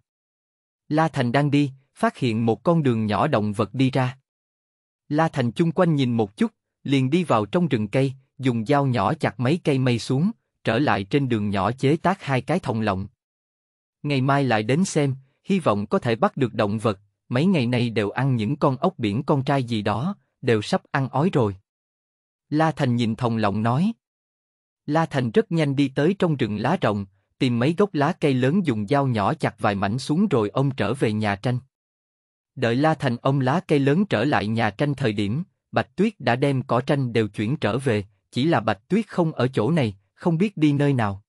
La Thành đang đi, phát hiện một con đường nhỏ động vật đi ra. La Thành chung quanh nhìn một chút, liền đi vào trong rừng cây, dùng dao nhỏ chặt mấy cây mây xuống, trở lại trên đường nhỏ chế tác hai cái thòng lọng. Ngày mai lại đến xem, hy vọng có thể bắt được động vật, mấy ngày nay đều ăn những con ốc biển con trai gì đó, đều sắp ăn ói rồi. La Thành nhìn thòng lọng nói. La Thành rất nhanh đi tới trong rừng lá rộng, tìm mấy gốc lá cây lớn dùng dao nhỏ chặt vài mảnh xuống rồi ông trở về nhà tranh. Đợi La Thành ông lá cây lớn trở lại nhà tranh thời điểm, Bạch Tuyết đã đem cỏ tranh đều chuyển trở về, chỉ là Bạch Tuyết không ở chỗ này, không biết đi nơi nào.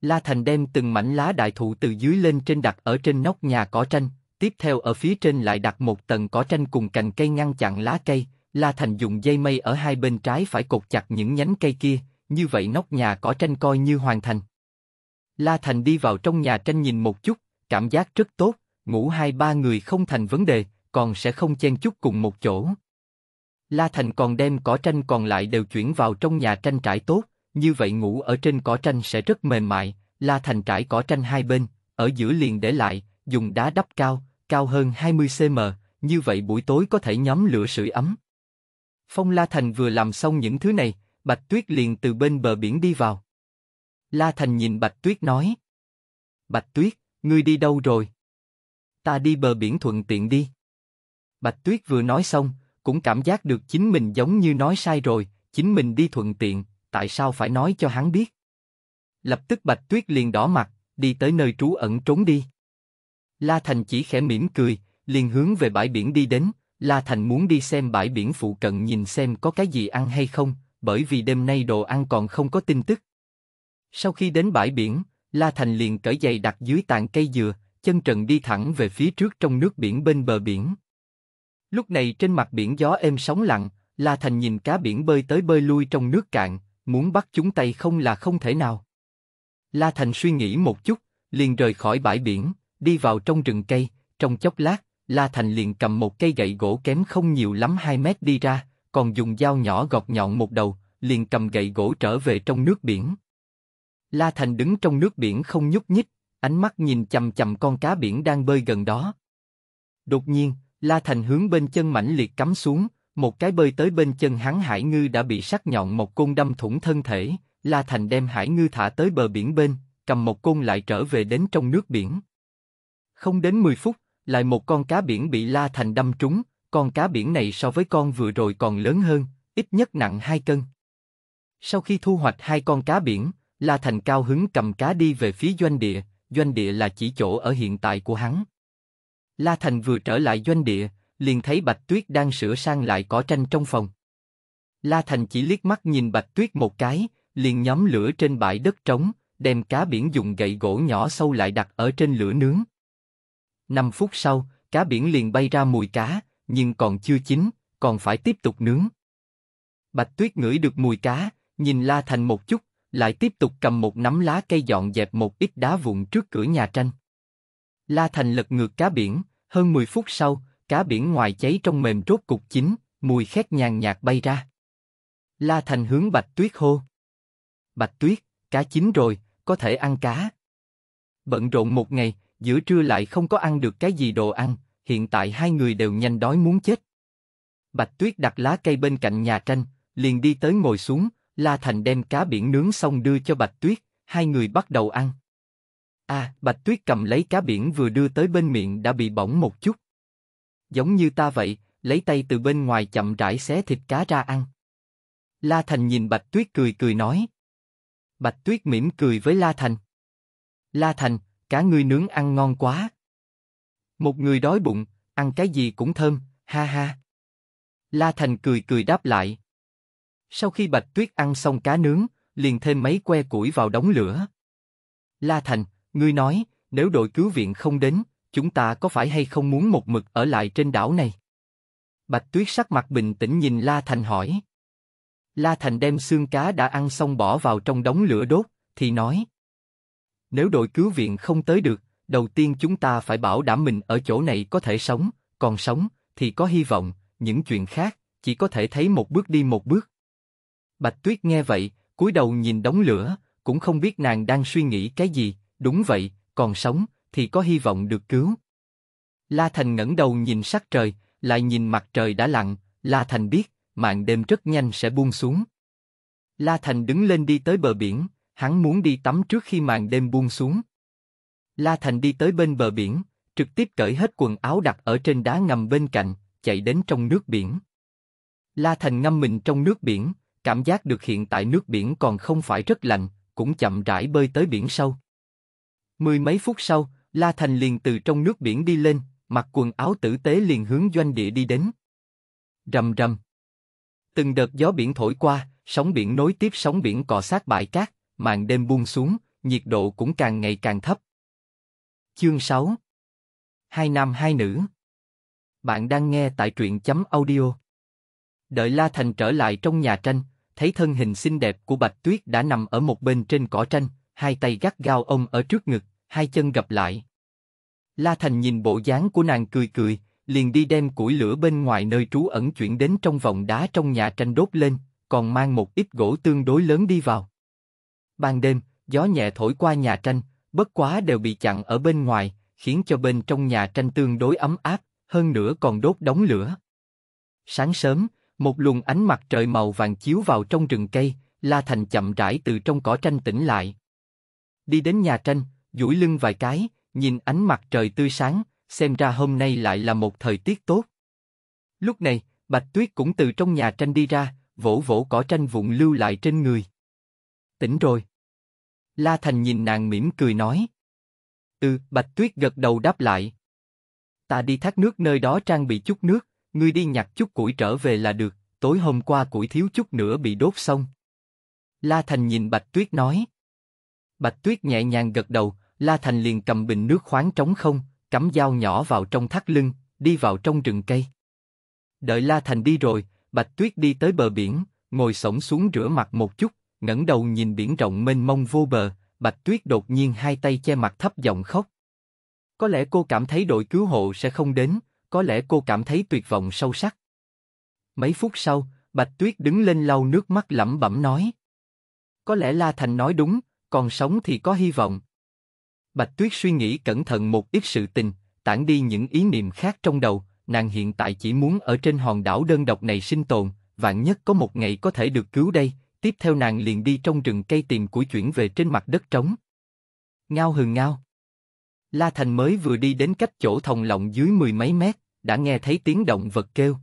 La Thành đem từng mảnh lá đại thụ từ dưới lên trên đặt ở trên nóc nhà cỏ tranh, tiếp theo ở phía trên lại đặt một tầng cỏ tranh cùng cành cây ngăn chặn lá cây, La Thành dùng dây mây ở hai bên trái phải cột chặt những nhánh cây kia, như vậy nóc nhà cỏ tranh coi như hoàn thành. La Thành đi vào trong nhà tranh nhìn một chút, cảm giác rất tốt, ngủ hai ba người không thành vấn đề, còn sẽ không chen chút cùng một chỗ. La Thành còn đem cỏ tranh còn lại đều chuyển vào trong nhà tranh trải tốt, như vậy ngủ ở trên cỏ tranh sẽ rất mềm mại, La Thành trải cỏ tranh hai bên, ở giữa liền để lại, dùng đá đắp cao, cao hơn 20cm, như vậy buổi tối có thể nhóm lửa sưởi ấm. Phong La Thành vừa làm xong những thứ này, Bạch Tuyết liền từ bên bờ biển đi vào. La Thành nhìn Bạch Tuyết nói. Bạch Tuyết, ngươi đi đâu rồi? Ta đi bờ biển thuận tiện đi. Bạch Tuyết vừa nói xong, cũng cảm giác được chính mình giống như nói sai rồi, chính mình đi thuận tiện, tại sao phải nói cho hắn biết? Lập tức Bạch Tuyết liền đỏ mặt, đi tới nơi trú ẩn trốn đi. La Thành chỉ khẽ mỉm cười, liền hướng về bãi biển đi đến. La Thành muốn đi xem bãi biển phụ cận nhìn xem có cái gì ăn hay không, bởi vì đêm nay đồ ăn còn không có tin tức. Sau khi đến bãi biển, La Thành liền cởi giày đặt dưới tàn cây dừa, chân trần đi thẳng về phía trước trong nước biển bên bờ biển. Lúc này trên mặt biển gió êm sóng lặng, La Thành nhìn cá biển bơi tới bơi lui trong nước cạn, muốn bắt chúng tay không là không thể nào. La Thành suy nghĩ một chút, liền rời khỏi bãi biển, đi vào trong rừng cây, trong chốc lát, La Thành liền cầm một cây gậy gỗ kém không nhiều lắm 2 mét đi ra, còn dùng dao nhỏ gọt nhọn một đầu, liền cầm gậy gỗ trở về trong nước biển. La Thành đứng trong nước biển không nhúc nhích, ánh mắt nhìn chầm chầm con cá biển đang bơi gần đó. Đột nhiên, La Thành hướng bên chân mãnh liệt cắm xuống, một cái bơi tới bên chân hắn hải ngư đã bị sắc nhọn một côn đâm thủng thân thể, La Thành đem hải ngư thả tới bờ biển bên, cầm một côn lại trở về đến trong nước biển. Không đến 10 phút, lại một con cá biển bị La Thành đâm trúng, con cá biển này so với con vừa rồi còn lớn hơn, ít nhất nặng 2 cân. Sau khi thu hoạch hai con cá biển, La Thành cao hứng cầm cá đi về phía doanh địa, doanh địa là chỉ chỗ ở hiện tại của hắn. La Thành vừa trở lại doanh địa, liền thấy Bạch Tuyết đang sửa sang lại cỏ tranh trong phòng. La Thành chỉ liếc mắt nhìn Bạch Tuyết một cái, liền nhóm lửa trên bãi đất trống, đem cá biển dùng gậy gỗ nhỏ sâu lại đặt ở trên lửa nướng. Năm phút sau, cá biển liền bay ra mùi cá, nhưng còn chưa chín, còn phải tiếp tục nướng. Bạch Tuyết ngửi được mùi cá, nhìn La Thành một chút, lại tiếp tục cầm một nắm lá cây dọn dẹp một ít đá vụn trước cửa nhà tranh. La Thành lật ngược cá biển, hơn 10 phút sau, cá biển ngoài cháy trong mềm rốt cục chín, mùi khét nhàn nhạt bay ra. La Thành hướng Bạch Tuyết hô. Bạch Tuyết, cá chín rồi, có thể ăn cá. Bận rộn một ngày, giữa trưa lại không có ăn được cái gì đồ ăn, hiện tại hai người đều nhanh đói muốn chết. Bạch Tuyết đặt lá cây bên cạnh nhà tranh, liền đi tới ngồi xuống, La Thành đem cá biển nướng xong đưa cho Bạch Tuyết, hai người bắt đầu ăn. À, Bạch Tuyết cầm lấy cá biển vừa đưa tới bên miệng đã bị bỏng một chút. Giống như ta vậy, lấy tay từ bên ngoài chậm rãi xé thịt cá ra ăn. La Thành nhìn Bạch Tuyết cười cười nói. Bạch Tuyết mỉm cười với La Thành. La Thành, cá ngươi nướng ăn ngon quá. Một người đói bụng, ăn cái gì cũng thơm, ha ha. La Thành cười cười đáp lại. Sau khi Bạch Tuyết ăn xong cá nướng, liền thêm mấy que củi vào đống lửa. La Thành, ngươi nói, nếu đội cứu viện không đến, chúng ta có phải hay không muốn một mực ở lại trên đảo này? Bạch Tuyết sắc mặt bình tĩnh nhìn La Thành hỏi. La Thành đem xương cá đã ăn xong bỏ vào trong đống lửa đốt, thì nói. Nếu đội cứu viện không tới được, đầu tiên chúng ta phải bảo đảm mình ở chỗ này có thể sống, còn sống, thì có hy vọng, những chuyện khác, chỉ có thể thấy một bước đi một bước. Bạch Tuyết nghe vậy, cúi đầu nhìn đống lửa, cũng không biết nàng đang suy nghĩ cái gì. Đúng vậy, còn sống thì có hy vọng được cứu. La Thành ngẩng đầu nhìn sắc trời, lại nhìn mặt trời đã lặn. La Thành biết màn đêm rất nhanh sẽ buông xuống. La Thành đứng lên đi tới bờ biển, hắn muốn đi tắm trước khi màn đêm buông xuống. La Thành đi tới bên bờ biển, trực tiếp cởi hết quần áo đặt ở trên đá ngầm bên cạnh, chạy đến trong nước biển. La Thành ngâm mình trong nước biển, cảm giác được hiện tại nước biển còn không phải rất lạnh, cũng chậm rãi bơi tới biển sâu. Mười mấy phút sau, La Thành liền từ trong nước biển đi lên, mặc quần áo tử tế liền hướng doanh địa đi đến. Rầm rầm. Từng đợt gió biển thổi qua, sóng biển nối tiếp sóng biển cọ sát bãi cát, màn đêm buông xuống, nhiệt độ cũng càng ngày càng thấp. Chương 6 Hai nam hai nữ Bạn đang nghe tại truyện chấm audio. Đợi La Thành trở lại trong nhà tranh, thấy thân hình xinh đẹp của Bạch Tuyết đã nằm ở một bên trên cỏ tranh, hai tay gắt gao ông ở trước ngực, hai chân gập lại. La Thành nhìn bộ dáng của nàng cười cười, liền đi đem củi lửa bên ngoài nơi trú ẩn chuyển đến trong vòng đá trong nhà tranh đốt lên, còn mang một ít gỗ tương đối lớn đi vào. Ban đêm, gió nhẹ thổi qua nhà tranh, bất quá đều bị chặn ở bên ngoài, khiến cho bên trong nhà tranh tương đối ấm áp, hơn nữa còn đốt đóng lửa. Sáng sớm, một luồng ánh mặt trời màu vàng chiếu vào trong rừng cây, La Thành chậm rãi từ trong cỏ tranh tỉnh lại. Đi đến nhà tranh, duỗi lưng vài cái, nhìn ánh mặt trời tươi sáng, xem ra hôm nay lại là một thời tiết tốt. Lúc này, Bạch Tuyết cũng từ trong nhà tranh đi ra, vỗ vỗ cỏ tranh vụn lưu lại trên người. Tỉnh rồi. La Thành nhìn nàng mỉm cười nói. Ừ, Bạch Tuyết gật đầu đáp lại. Ta đi thác nước nơi đó trang bị chút nước, ngươi đi nhặt chút củi trở về là được, tối hôm qua củi thiếu chút nữa bị đốt xong. La Thành nhìn Bạch Tuyết nói. Bạch Tuyết nhẹ nhàng gật đầu, La Thành liền cầm bình nước khoáng trống không, cắm dao nhỏ vào trong thắt lưng, đi vào trong rừng cây. Đợi La Thành đi rồi, Bạch Tuyết đi tới bờ biển, ngồi sổng xuống rửa mặt một chút, ngẩng đầu nhìn biển rộng mênh mông vô bờ, Bạch Tuyết đột nhiên hai tay che mặt thấp giọng khóc. Có lẽ cô cảm thấy đội cứu hộ sẽ không đến, có lẽ cô cảm thấy tuyệt vọng sâu sắc. Mấy phút sau, Bạch Tuyết đứng lên lau nước mắt lẩm bẩm nói. Có lẽ La Thành nói đúng, còn sống thì có hy vọng. Bạch Tuyết suy nghĩ cẩn thận một ít sự tình, tản đi những ý niệm khác trong đầu, nàng hiện tại chỉ muốn ở trên hòn đảo đơn độc này sinh tồn, vạn nhất có một ngày có thể được cứu đây, tiếp theo nàng liền đi trong rừng cây tìm củi chuyển về trên mặt đất trống. Ngao hừng ngao. La Thành mới vừa đi đến cách chỗ thòng lọng dưới mười mấy mét, đã nghe thấy tiếng động vật kêu.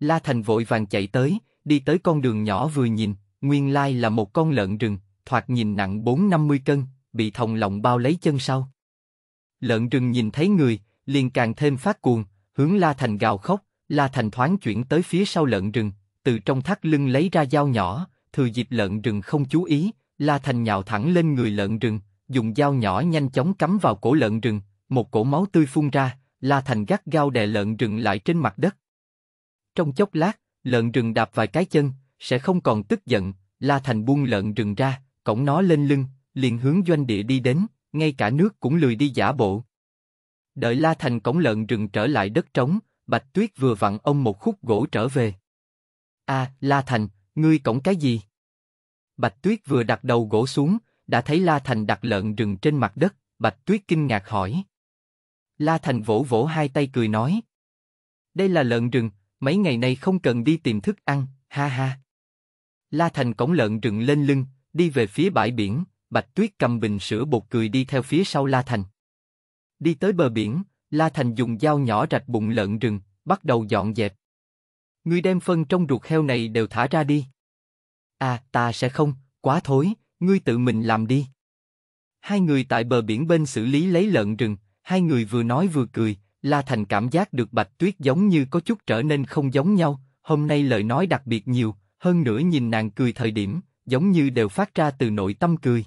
La Thành vội vàng chạy tới, đi tới con đường nhỏ vừa nhìn, nguyên lai là một con lợn rừng, thoạt nhìn nặng 4-50 cân, bị thòng lọng bao lấy chân sau. Lợn rừng nhìn thấy người, liền càng thêm phát cuồng, hướng La Thành gào khóc, La Thành thoáng chuyển tới phía sau lợn rừng, từ trong thắt lưng lấy ra dao nhỏ, thừa dịp lợn rừng không chú ý, La Thành nhào thẳng lên người lợn rừng, dùng dao nhỏ nhanh chóng cắm vào cổ lợn rừng, một cổ máu tươi phun ra, La Thành gắt gao đè lợn rừng lại trên mặt đất. Trong chốc lát, lợn rừng đạp vài cái chân, sẽ không còn tức giận, La Thành buông lợn rừng ra, cổng nó lên lưng, liền hướng doanh địa đi đến, ngay cả nước cũng lười đi giả bộ. Đợi La Thành cổng lợn rừng trở lại đất trống, Bạch Tuyết vừa vặn ông một khúc gỗ trở về. A, La Thành, ngươi cổng cái gì? Bạch Tuyết vừa đặt đầu gỗ xuống, đã thấy La Thành đặt lợn rừng trên mặt đất, Bạch Tuyết kinh ngạc hỏi. La Thành vỗ vỗ hai tay cười nói. Đây là lợn rừng, mấy ngày nay không cần đi tìm thức ăn, ha ha. La Thành cổng lợn rừng lên lưng, đi về phía bãi biển, Bạch Tuyết cầm bình sữa bột cười đi theo phía sau La Thành. Đi tới bờ biển, La Thành dùng dao nhỏ rạch bụng lợn rừng, bắt đầu dọn dẹp. Ngươi đem phân trong ruột heo này đều thả ra đi. À, ta sẽ không, quá thối, ngươi tự mình làm đi. Hai người tại bờ biển bên xử lý lấy lợn rừng, hai người vừa nói vừa cười, La Thành cảm giác được Bạch Tuyết giống như có chút trở nên không giống nhau, hôm nay lời nói đặc biệt nhiều, hơn nữa nhìn nàng cười thời điểm, giống như đều phát ra từ nội tâm cười.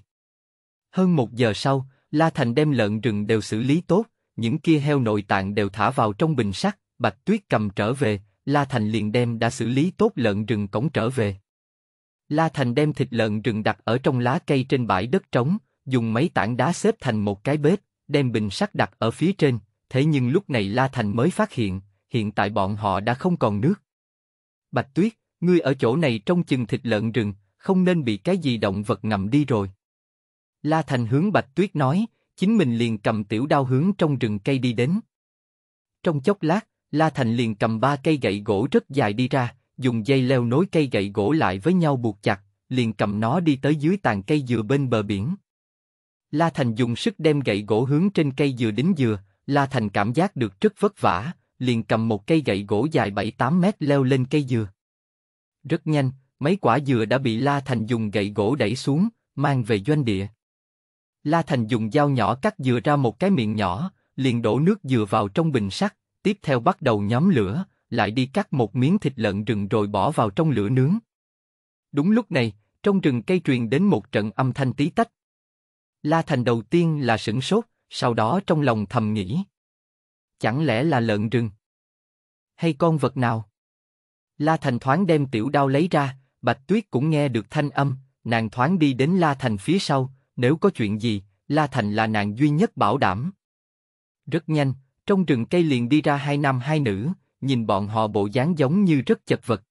Hơn một giờ sau, La Thành đem lợn rừng đều xử lý tốt, những kia heo nội tạng đều thả vào trong bình sắt, Bạch Tuyết cầm trở về, La Thành liền đem đã xử lý tốt lợn rừng cổng trở về. La Thành đem thịt lợn rừng đặt ở trong lá cây trên bãi đất trống, dùng mấy tảng đá xếp thành một cái bếp, đem bình sắt đặt ở phía trên, thế nhưng lúc này La Thành mới phát hiện, hiện tại bọn họ đã không còn nước. Bạch Tuyết, ngươi ở chỗ này trong chừng thịt lợn rừng, không nên bị cái gì động vật ngầm đi rồi. La Thành hướng Bạch Tuyết nói, chính mình liền cầm tiểu đao hướng trong rừng cây đi đến. Trong chốc lát, La Thành liền cầm ba cây gậy gỗ rất dài đi ra, dùng dây leo nối cây gậy gỗ lại với nhau buộc chặt, liền cầm nó đi tới dưới tàn cây dừa bên bờ biển. La Thành dùng sức đem gậy gỗ hướng trên cây dừa đính dừa, La Thành cảm giác được rất vất vả, liền cầm một cây gậy gỗ dài 7-8 mét leo lên cây dừa. Rất nhanh, mấy quả dừa đã bị La Thành dùng gậy gỗ đẩy xuống, mang về doanh địa. La Thành dùng dao nhỏ cắt dừa ra một cái miệng nhỏ, liền đổ nước dừa vào trong bình sắt, tiếp theo bắt đầu nhóm lửa, lại đi cắt một miếng thịt lợn rừng rồi bỏ vào trong lửa nướng. Đúng lúc này, trong rừng cây truyền đến một trận âm thanh tí tách. La Thành đầu tiên là sửng sốt, sau đó trong lòng thầm nghĩ. Chẳng lẽ là lợn rừng? Hay con vật nào? La Thành thoáng đem tiểu đao lấy ra, Bạch Tuyết cũng nghe được thanh âm, nàng thoáng đi đến La Thành phía sau, nếu có chuyện gì, La Thành là nàng duy nhất bảo đảm. Rất nhanh, trong rừng cây liền đi ra hai nam hai nữ, nhìn bọn họ bộ dáng giống như rất chật vật.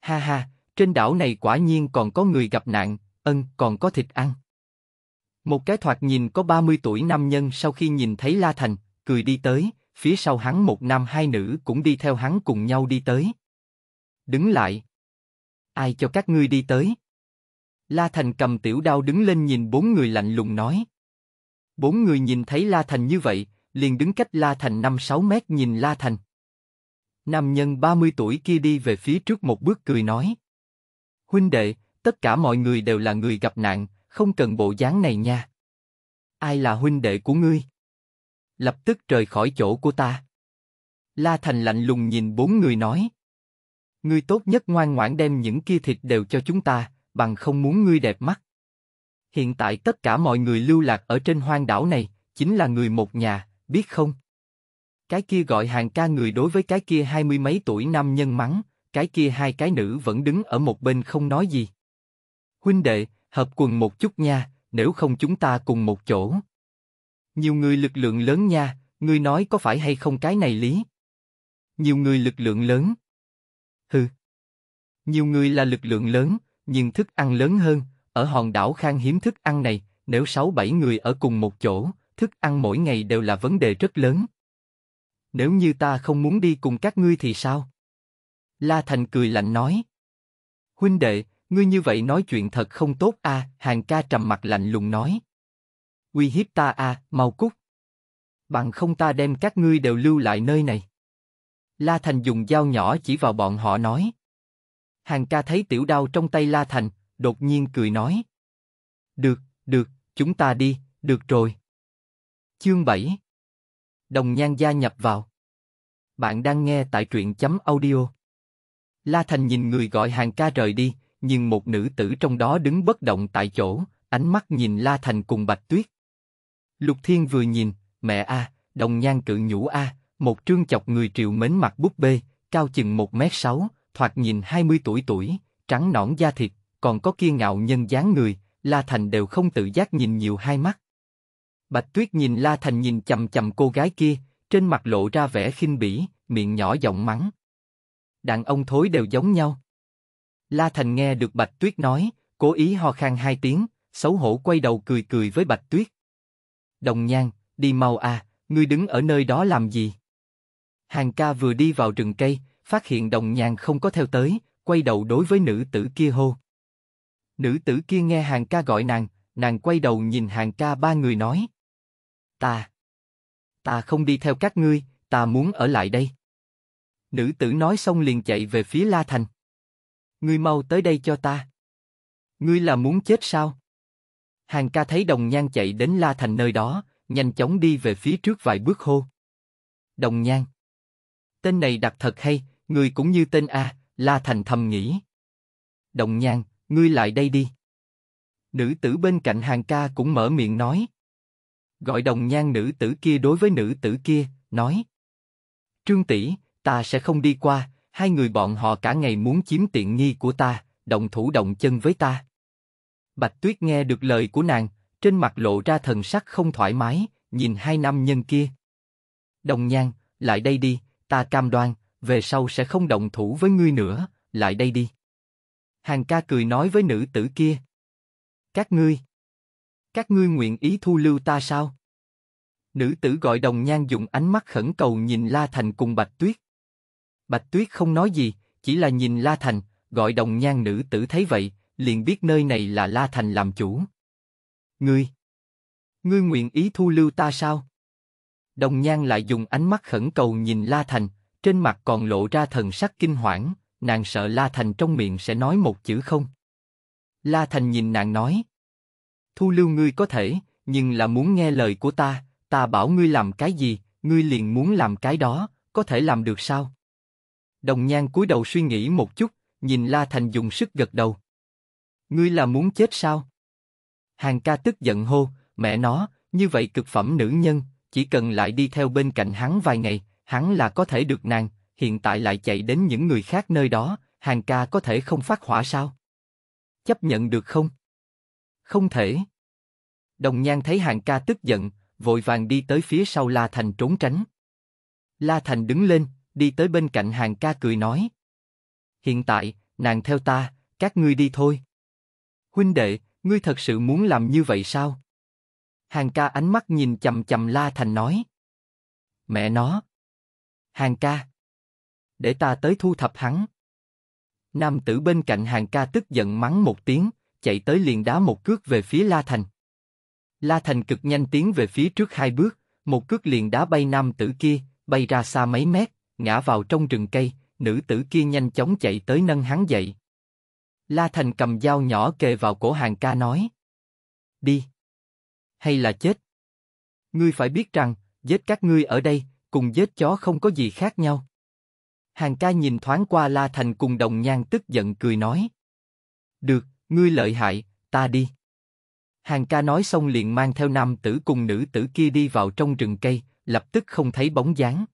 Ha ha, trên đảo này quả nhiên còn có người gặp nạn, ân còn có thịt ăn. Một cái thoạt nhìn có 30 tuổi nam nhân sau khi nhìn thấy La Thành, cười đi tới, phía sau hắn một nam hai nữ cũng đi theo hắn cùng nhau đi tới. Đứng lại. Ai cho các ngươi đi tới? La Thành cầm tiểu đao đứng lên nhìn bốn người lạnh lùng nói. Bốn người nhìn thấy La Thành như vậy, liền đứng cách La Thành 5-6 mét nhìn La Thành. Nam nhân 30 tuổi kia đi về phía trước một bước cười nói. Huynh đệ, tất cả mọi người đều là người gặp nạn, không cần bộ dáng này nha. Ai là huynh đệ của ngươi? Lập tức rời khỏi chỗ của ta. La Thành lạnh lùng nhìn bốn người nói. Ngươi tốt nhất ngoan ngoãn đem những kia thịt đều cho chúng ta, bằng không muốn ngươi đẹp mắt. Hiện tại tất cả mọi người lưu lạc ở trên hoang đảo này, chính là người một nhà, biết không? Cái kia gọi hàng ca người đối với cái kia hai mươi mấy tuổi nam nhân mắng, cái kia hai cái nữ vẫn đứng ở một bên không nói gì. Huynh đệ, hợp quần một chút nha, nếu không chúng ta cùng một chỗ. Nhiều người lực lượng lớn nha, ngươi nói có phải hay không cái này lý? Nhiều người lực lượng lớn. Hừ. Nhiều người là lực lượng lớn, nhưng thức ăn lớn hơn, ở hòn đảo khang hiếm thức ăn này, nếu 6-7 người ở cùng một chỗ, thức ăn mỗi ngày đều là vấn đề rất lớn nếu như ta không muốn đi cùng các ngươi thì sao? La Thành cười lạnh nói. Huynh đệ, ngươi như vậy nói chuyện thật không tốt a. À, hàng ca trầm mặt lạnh lùng nói. Uy hiếp ta a, à, mau cút. Bằng không ta đem các ngươi đều lưu lại nơi này. La Thành dùng dao nhỏ chỉ vào bọn họ nói. Hàng ca thấy tiểu đao trong tay La Thành, đột nhiên cười nói. Được, được, chúng ta đi, được rồi. Chương 7 Đồng Nhan gia nhập vào. Bạn đang nghe tại truyện chấm audio. La Thành nhìn người gọi hàng ca rời đi, nhưng một nữ tử trong đó đứng bất động tại chỗ, ánh mắt nhìn La Thành cùng Bạch Tuyết. Lục Thiên vừa nhìn, mẹ a, đồng nhan cự nhũ a, một trương chọc người triệu mến mặt búp bê, cao chừng một mét sáu, thoạt nhìn 20 tuổi tuổi, trắng nõn da thịt, còn có kia ngạo nhân dáng người, La Thành đều không tự giác nhìn nhiều hai mắt. Bạch Tuyết nhìn La Thành nhìn chầm chầm cô gái kia, trên mặt lộ ra vẻ khinh bỉ, miệng nhỏ giọng mắng. Đàn ông thối đều giống nhau. La Thành nghe được Bạch Tuyết nói, cố ý ho khan hai tiếng, xấu hổ quay đầu cười cười với Bạch Tuyết. Đồng nhan, đi mau à, ngươi đứng ở nơi đó làm gì? Hàng ca vừa đi vào rừng cây, phát hiện đồng Nhan không có theo tới, quay đầu đối với nữ tử kia hô. Nữ tử kia nghe hàng ca gọi nàng, nàng quay đầu nhìn hàng ca ba người nói. Ta. Ta không đi theo các ngươi, ta muốn ở lại đây. Nữ tử nói xong liền chạy về phía La Thành. Ngươi mau tới đây cho ta. Ngươi là muốn chết sao? Hàng ca thấy đồng nhan chạy đến La Thành nơi đó, nhanh chóng đi về phía trước vài bước hô. Đồng nhan. Tên này đặt thật hay, ngươi cũng như tên A, La Thành thầm nghĩ. Đồng nhan, ngươi lại đây đi. Nữ tử bên cạnh hàng ca cũng mở miệng nói gọi đồng nhan nữ tử kia đối với nữ tử kia, nói. Trương tỷ, ta sẽ không đi qua, hai người bọn họ cả ngày muốn chiếm tiện nghi của ta, động thủ động chân với ta. Bạch Tuyết nghe được lời của nàng, trên mặt lộ ra thần sắc không thoải mái, nhìn hai nam nhân kia. Đồng nhan, lại đây đi, ta cam đoan, về sau sẽ không động thủ với ngươi nữa, lại đây đi. Hàng ca cười nói với nữ tử kia. Các ngươi. Các ngươi nguyện ý thu lưu ta sao? Nữ tử gọi đồng nhan dùng ánh mắt khẩn cầu nhìn La Thành cùng Bạch Tuyết. Bạch Tuyết không nói gì, chỉ là nhìn La Thành, gọi đồng nhan nữ tử thấy vậy, liền biết nơi này là La Thành làm chủ. Ngươi! Ngươi nguyện ý thu lưu ta sao? Đồng nhan lại dùng ánh mắt khẩn cầu nhìn La Thành, trên mặt còn lộ ra thần sắc kinh hoảng, nàng sợ La Thành trong miệng sẽ nói một chữ không. La Thành nhìn nàng nói, thu lưu ngươi có thể, nhưng là muốn nghe lời của ta, ta bảo ngươi làm cái gì, ngươi liền muốn làm cái đó, có thể làm được sao? Đồng Nhan cúi đầu suy nghĩ một chút, nhìn La Thành dùng sức gật đầu. Ngươi là muốn chết sao? Hàng ca tức giận hô, mẹ nó, như vậy cực phẩm nữ nhân, chỉ cần lại đi theo bên cạnh hắn vài ngày, hắn là có thể được nàng, hiện tại lại chạy đến những người khác nơi đó, hàng ca có thể không phát hỏa sao? Chấp nhận được không? Không thể. Đồng Nhan thấy Hàng Ca tức giận, vội vàng đi tới phía sau La Thành trốn tránh. La Thành đứng lên, đi tới bên cạnh Hàng Ca cười nói. Hiện tại, nàng theo ta, các ngươi đi thôi. Huynh đệ, ngươi thật sự muốn làm như vậy sao? Hàng Ca ánh mắt nhìn chầm chầm La Thành nói. Mẹ nó. Hàng Ca. Để ta tới thu thập hắn. Nam tử bên cạnh Hàng Ca tức giận mắng một tiếng, chạy tới liền đá một cước về phía La Thành. La Thành cực nhanh tiến về phía trước hai bước, một cước liền đá bay nam tử kia, bay ra xa mấy mét, ngã vào trong rừng cây, nữ tử kia nhanh chóng chạy tới nâng hắn dậy. La Thành cầm dao nhỏ kề vào cổ hàng ca nói. Đi. Hay là chết. Ngươi phải biết rằng, giết các ngươi ở đây, cùng giết chó không có gì khác nhau. Hàng ca nhìn thoáng qua La Thành cùng đồng nhan tức giận cười nói. Được, ngươi lợi hại, ta đi. Hàng ca nói xong liền mang theo nam tử cùng nữ tử kia đi vào trong rừng cây, lập tức không thấy bóng dáng.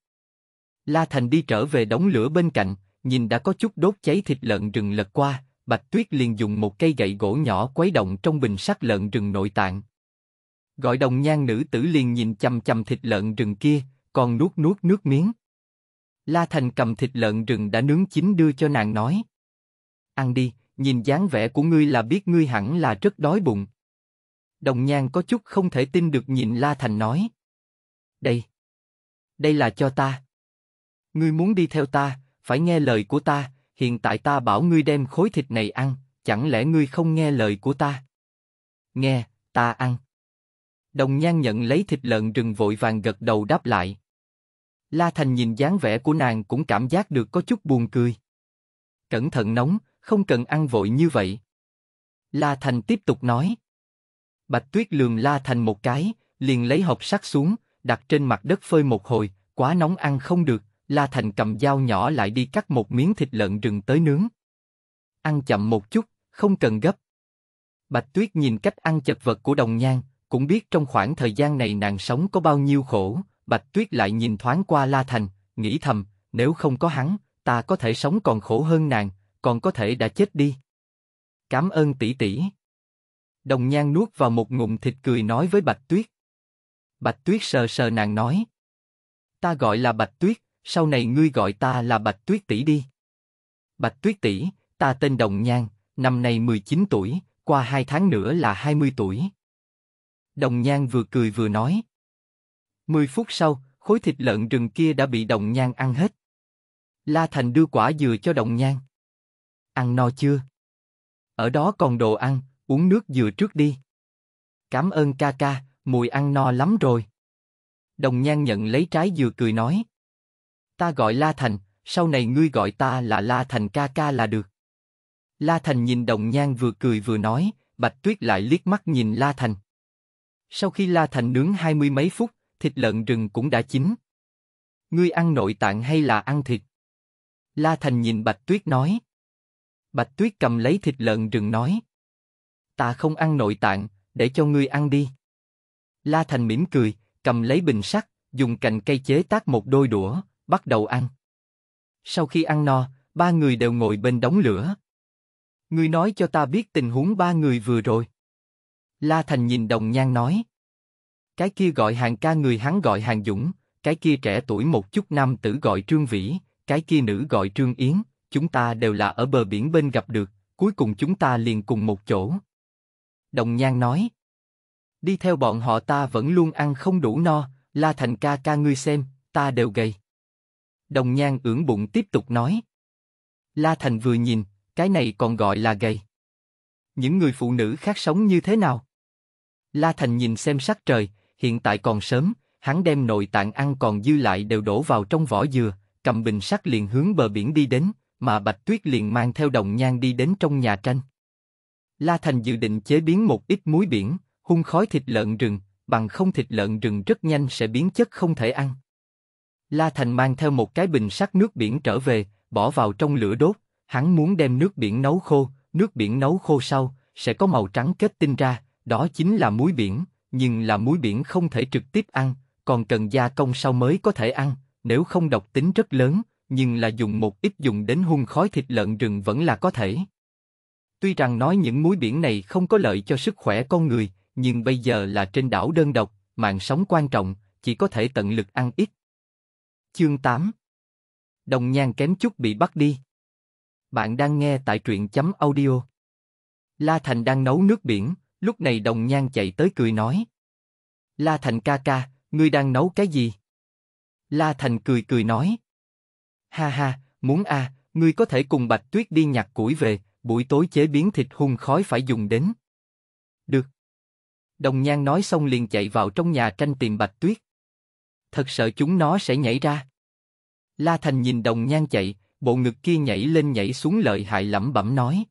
La Thành đi trở về đống lửa bên cạnh, nhìn đã có chút đốt cháy thịt lợn rừng lật qua, Bạch Tuyết liền dùng một cây gậy gỗ nhỏ quấy động trong bình sắt lợn rừng nội tạng. Gọi đồng nhan nữ tử liền nhìn chầm chầm thịt lợn rừng kia, còn nuốt nuốt nước miếng. La Thành cầm thịt lợn rừng đã nướng chín đưa cho nàng nói. Ăn đi, nhìn dáng vẻ của ngươi là biết ngươi hẳn là rất đói bụng. Đồng Nhan có chút không thể tin được nhìn La Thành nói. Đây. Đây là cho ta. Ngươi muốn đi theo ta, phải nghe lời của ta, hiện tại ta bảo ngươi đem khối thịt này ăn, chẳng lẽ ngươi không nghe lời của ta? Nghe, ta ăn. Đồng Nhan nhận lấy thịt lợn rừng vội vàng gật đầu đáp lại. La Thành nhìn dáng vẻ của nàng cũng cảm giác được có chút buồn cười. Cẩn thận nóng, không cần ăn vội như vậy. La Thành tiếp tục nói. Bạch Tuyết lườm La Thành một cái, liền lấy hộp sắt xuống, đặt trên mặt đất phơi một hồi, quá nóng ăn không được, La Thành cầm dao nhỏ lại đi cắt một miếng thịt lợn rừng tới nướng. Ăn chậm một chút, không cần gấp. Bạch Tuyết nhìn cách ăn chật vật của đồng nhan, cũng biết trong khoảng thời gian này nàng sống có bao nhiêu khổ, Bạch Tuyết lại nhìn thoáng qua La Thành, nghĩ thầm, nếu không có hắn, ta có thể sống còn khổ hơn nàng, còn có thể đã chết đi. Cảm ơn tỷ tỷ. Đồng Nhan nuốt vào một ngụm thịt cười nói với Bạch Tuyết. Bạch Tuyết sờ sờ nàng nói. Ta gọi là Bạch Tuyết, sau này ngươi gọi ta là Bạch Tuyết tỷ đi. Bạch Tuyết tỷ, ta tên Đồng Nhan, năm nay 19 tuổi, qua hai tháng nữa là 20 tuổi. Đồng Nhan vừa cười vừa nói. Mười phút sau, khối thịt lợn rừng kia đã bị Đồng Nhan ăn hết. La Thành đưa quả dừa cho Đồng Nhan. Ăn no chưa? Ở đó còn đồ ăn, uống nước dừa trước đi. Cảm ơn ca ca, mùi ăn no lắm rồi. Đồng Nhan nhận lấy trái dừa cười nói. Ta gọi La Thành, sau này ngươi gọi ta là La Thành ca ca là được. La Thành nhìn Đồng Nhan vừa cười vừa nói, Bạch Tuyết lại liếc mắt nhìn La Thành. Sau khi La Thành nướng hai mươi mấy phút, thịt lợn rừng cũng đã chín. Ngươi ăn nội tạng hay là ăn thịt? La Thành nhìn Bạch Tuyết nói. Bạch Tuyết cầm lấy thịt lợn rừng nói ta không ăn nội tạng, để cho ngươi ăn đi. La Thành mỉm cười, cầm lấy bình sắt, dùng cành cây chế tác một đôi đũa, bắt đầu ăn. Sau khi ăn no, ba người đều ngồi bên đống lửa. Ngươi nói cho ta biết tình huống ba người vừa rồi. La Thành nhìn đồng nhan nói. Cái kia gọi hàng ca người hắn gọi hàng dũng, cái kia trẻ tuổi một chút nam tử gọi trương vĩ, cái kia nữ gọi trương yến, chúng ta đều là ở bờ biển bên gặp được, cuối cùng chúng ta liền cùng một chỗ, Đồng Nhan nói. Đi theo bọn họ ta vẫn luôn ăn không đủ no, La Thành ca ca ngươi xem, ta đều gầy. Đồng Nhan ưỡn bụng tiếp tục nói. La Thành vừa nhìn, cái này còn gọi là gầy. Những người phụ nữ khác sống như thế nào? La Thành nhìn xem sắc trời, hiện tại còn sớm, hắn đem nội tạng ăn còn dư lại đều đổ vào trong vỏ dừa, cầm bình sắt liền hướng bờ biển đi đến, mà Bạch Tuyết liền mang theo đồng nhan đi đến trong nhà tranh. La Thành dự định chế biến một ít muối biển, hung khói thịt lợn rừng, bằng không thịt lợn rừng rất nhanh sẽ biến chất không thể ăn. La Thành mang theo một cái bình sắt nước biển trở về, bỏ vào trong lửa đốt, hắn muốn đem nước biển nấu khô, nước biển nấu khô sau, sẽ có màu trắng kết tinh ra, đó chính là muối biển, nhưng là muối biển không thể trực tiếp ăn, còn cần gia công sau mới có thể ăn, nếu không độc tính rất lớn, nhưng là dùng một ít dùng đến hung khói thịt lợn rừng vẫn là có thể. Tuy rằng nói những muối biển này không có lợi cho sức khỏe con người, nhưng bây giờ là trên đảo đơn độc, mạng sống quan trọng, chỉ có thể tận lực ăn ít. Chương 8 Đồng nhan kém chút bị bắt đi. Bạn đang nghe tại truyện chấm audio. La Thành đang nấu nước biển, lúc này đồng nhan chạy tới cười nói. La Thành ca ca, ngươi đang nấu cái gì? La Thành cười cười nói. Ha ha, muốn a, à, ngươi có thể cùng Bạch Tuyết đi nhặt củi về, buổi tối chế biến thịt hun khói phải dùng đến. Được. Đồng nhan nói xong liền chạy vào trong nhà tranh tìm bạch tuyết. Thật sợ chúng nó sẽ nhảy ra. La Thành nhìn đồng nhan chạy, bộ ngực kia nhảy lên nhảy xuống lợi hại lẩm bẩm nói.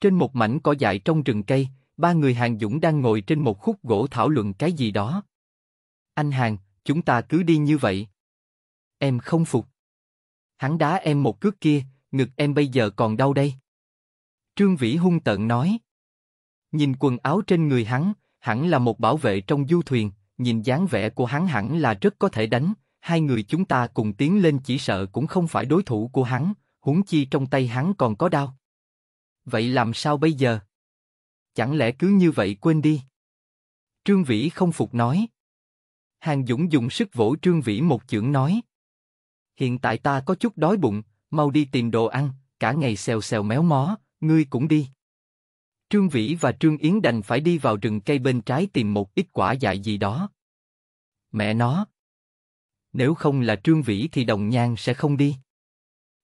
Trên một mảnh cỏ dại trong rừng cây, ba người hàng Dũng đang ngồi trên một khúc gỗ thảo luận cái gì đó. Anh hàng, chúng ta cứ đi như vậy. Em không phục. Hắn đá em một cước kia, ngực em bây giờ còn đau đây. Trương Vĩ hung tợn nói. Nhìn quần áo trên người hắn, hẳn là một bảo vệ trong du thuyền, nhìn dáng vẻ của hắn hẳn là rất có thể đánh, hai người chúng ta cùng tiến lên chỉ sợ cũng không phải đối thủ của hắn, huống chi trong tay hắn còn có đao. Vậy làm sao bây giờ? Chẳng lẽ cứ như vậy quên đi? Trương Vĩ không phục nói. Hàng Dũng dùng sức vỗ Trương Vĩ một chưởng nói. Hiện tại ta có chút đói bụng, mau đi tìm đồ ăn, cả ngày xèo xèo méo mó, ngươi cũng đi. Trương Vĩ và Trương Yến đành phải đi vào rừng cây bên trái tìm một ít quả dại gì đó. Mẹ nó! Nếu không là Trương Vĩ thì đồng nhan sẽ không đi.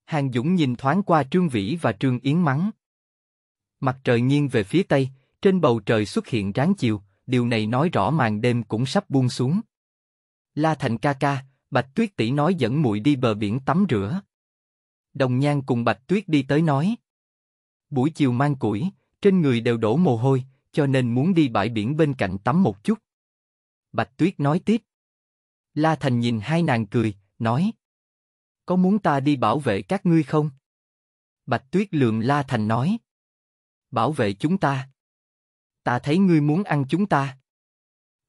Hàng Dũng nhìn thoáng qua Trương Vĩ và Trương Yến mắng. Mặt trời nghiêng về phía tây, trên bầu trời xuất hiện ráng chiều, điều này nói rõ màn đêm cũng sắp buông xuống. La Thành ca ca, Bạch Tuyết tỷ nói dẫn muội đi bờ biển tắm rửa. Đồng Nhan cùng Bạch Tuyết đi tới nói buổi chiều mang củi, trên người đều đổ mồ hôi, cho nên muốn đi bãi biển bên cạnh tắm một chút. Bạch Tuyết nói tiếp. La Thành nhìn hai nàng cười, nói. Có muốn ta đi bảo vệ các ngươi không? Bạch Tuyết lườm La Thành nói. Bảo vệ chúng ta. Ta thấy ngươi muốn ăn chúng ta.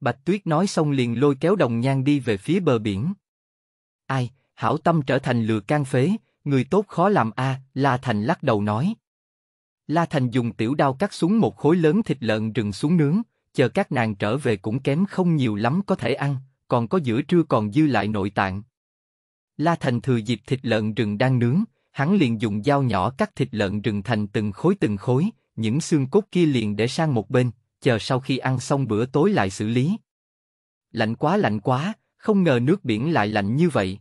Bạch Tuyết nói xong liền lôi kéo đồng nhan đi về phía bờ biển. Ai, hảo tâm trở thành lừa can phế, người tốt khó làm a à, La Thành lắc đầu nói. La Thành dùng tiểu đao cắt xuống một khối lớn thịt lợn rừng xuống nướng, chờ các nàng trở về cũng kém không nhiều lắm có thể ăn, còn có giữa trưa còn dư lại nội tạng. La Thành thừa dịp thịt lợn rừng đang nướng, hắn liền dùng dao nhỏ cắt thịt lợn rừng thành từng khối từng khối, những xương cốt kia liền để sang một bên, chờ sau khi ăn xong bữa tối lại xử lý. Lạnh quá lạnh quá, không ngờ nước biển lại lạnh như vậy.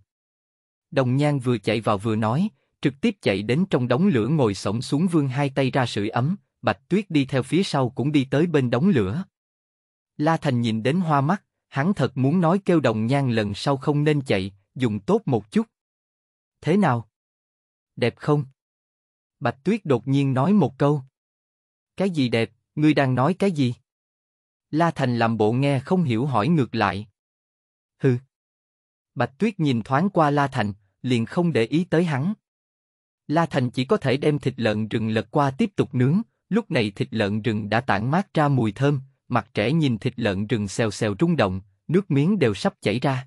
Đồng Nhan vừa chạy vào vừa nói, trực tiếp chạy đến trong đống lửa ngồi sổng xuống vương hai tay ra sưởi ấm, Bạch Tuyết đi theo phía sau cũng đi tới bên đống lửa. La Thành nhìn đến hoa mắt, hắn thật muốn nói kêu đồng nhan lần sau không nên chạy, dùng tốt một chút. Thế nào? Đẹp không? Bạch Tuyết đột nhiên nói một câu. Cái gì đẹp, ngươi đang nói cái gì? La Thành làm bộ nghe không hiểu hỏi ngược lại. Hừ. Bạch Tuyết nhìn thoáng qua La Thành, liền không để ý tới hắn. La Thành chỉ có thể đem thịt lợn rừng lật qua tiếp tục nướng, lúc này thịt lợn rừng đã tản mát ra mùi thơm, mặt trẻ nhìn thịt lợn rừng xèo xèo rung động, nước miếng đều sắp chảy ra.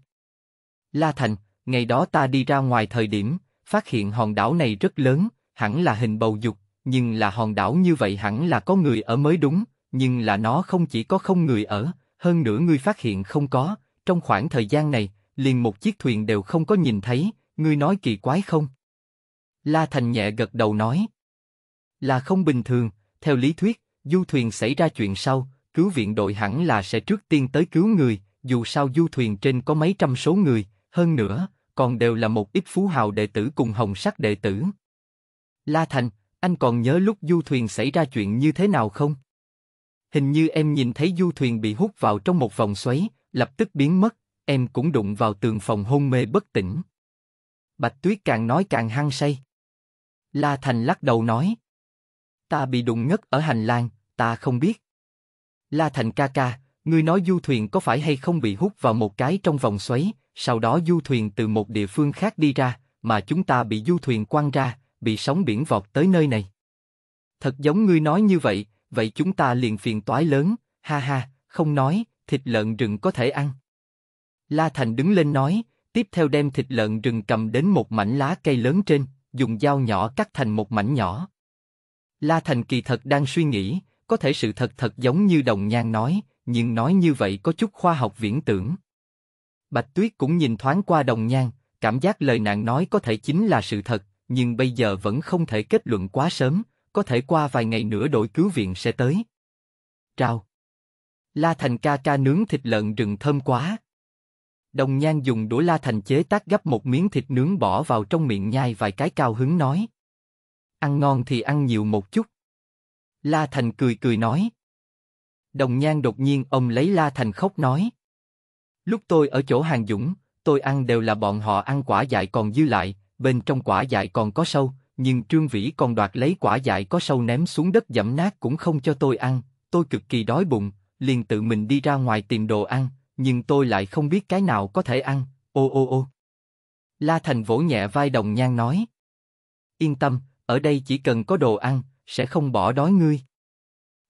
La Thành, ngày đó ta đi ra ngoài thời điểm, phát hiện hòn đảo này rất lớn, hẳn là hình bầu dục, nhưng là hòn đảo như vậy hẳn là có người ở mới đúng, nhưng là nó không chỉ có không người ở, hơn nữa ngươi phát hiện không có, trong khoảng thời gian này, liền một chiếc thuyền đều không có nhìn thấy, ngươi nói kỳ quái không? La Thành nhẹ gật đầu nói. Là không bình thường, theo lý thuyết, du thuyền xảy ra chuyện sau, cứu viện đội hẳn là sẽ trước tiên tới cứu người, dù sao du thuyền trên có mấy trăm số người, hơn nữa, còn đều là một ít phú hào đệ tử cùng hồng sắc đệ tử. La Thành, anh còn nhớ lúc du thuyền xảy ra chuyện như thế nào không? Hình như em nhìn thấy du thuyền bị hút vào trong một vòng xoáy, lập tức biến mất, em cũng đụng vào tường phòng hôn mê bất tỉnh. Bạch Tuyết càng nói càng hăng say. La Thành lắc đầu nói. Ta bị đụng ngất ở hành lang, ta không biết. La Thành ca ca, ngươi nói du thuyền có phải hay không bị hút vào một cái trong vòng xoáy, sau đó du thuyền từ một địa phương khác đi ra, mà chúng ta bị du thuyền quăng ra, bị sóng biển vọt tới nơi này. Thật giống ngươi nói như vậy, vậy chúng ta liền phiền toái lớn, ha ha, không nói, thịt lợn rừng có thể ăn. La Thành đứng lên nói, tiếp theo đem thịt lợn rừng cầm đến một mảnh lá cây lớn trên, dùng dao nhỏ cắt thành một mảnh nhỏ. La Thành kỳ thật đang suy nghĩ, có thể sự thật thật giống như đồng nhan nói, nhưng nói như vậy có chút khoa học viễn tưởng. Bạch Tuyết cũng nhìn thoáng qua đồng nhan, cảm giác lời nạn nói có thể chính là sự thật, nhưng bây giờ vẫn không thể kết luận quá sớm, có thể qua vài ngày nữa đội cứu viện sẽ tới. Trao. La Thành ca ca nướng thịt lợn rừng thơm quá. Đồng Nhan dùng đũa la thành chế tác gấp một miếng thịt nướng bỏ vào trong miệng nhai vài cái cao hứng nói. Ăn ngon thì ăn nhiều một chút. La Thành cười cười nói. Đồng Nhan đột nhiên ông lấy La Thành khóc nói. Lúc tôi ở chỗ Hàng Dũng, tôi ăn đều là bọn họ ăn quả dại còn dư lại, bên trong quả dại còn có sâu, nhưng Trương Vĩ còn đoạt lấy quả dại có sâu ném xuống đất dẫm nát cũng không cho tôi ăn, tôi cực kỳ đói bụng, liền tự mình đi ra ngoài tìm đồ ăn, nhưng tôi lại không biết cái nào có thể ăn, ô ô ô. La Thành vỗ nhẹ vai đồng nhan nói. Yên tâm, ở đây chỉ cần có đồ ăn, sẽ không bỏ đói ngươi.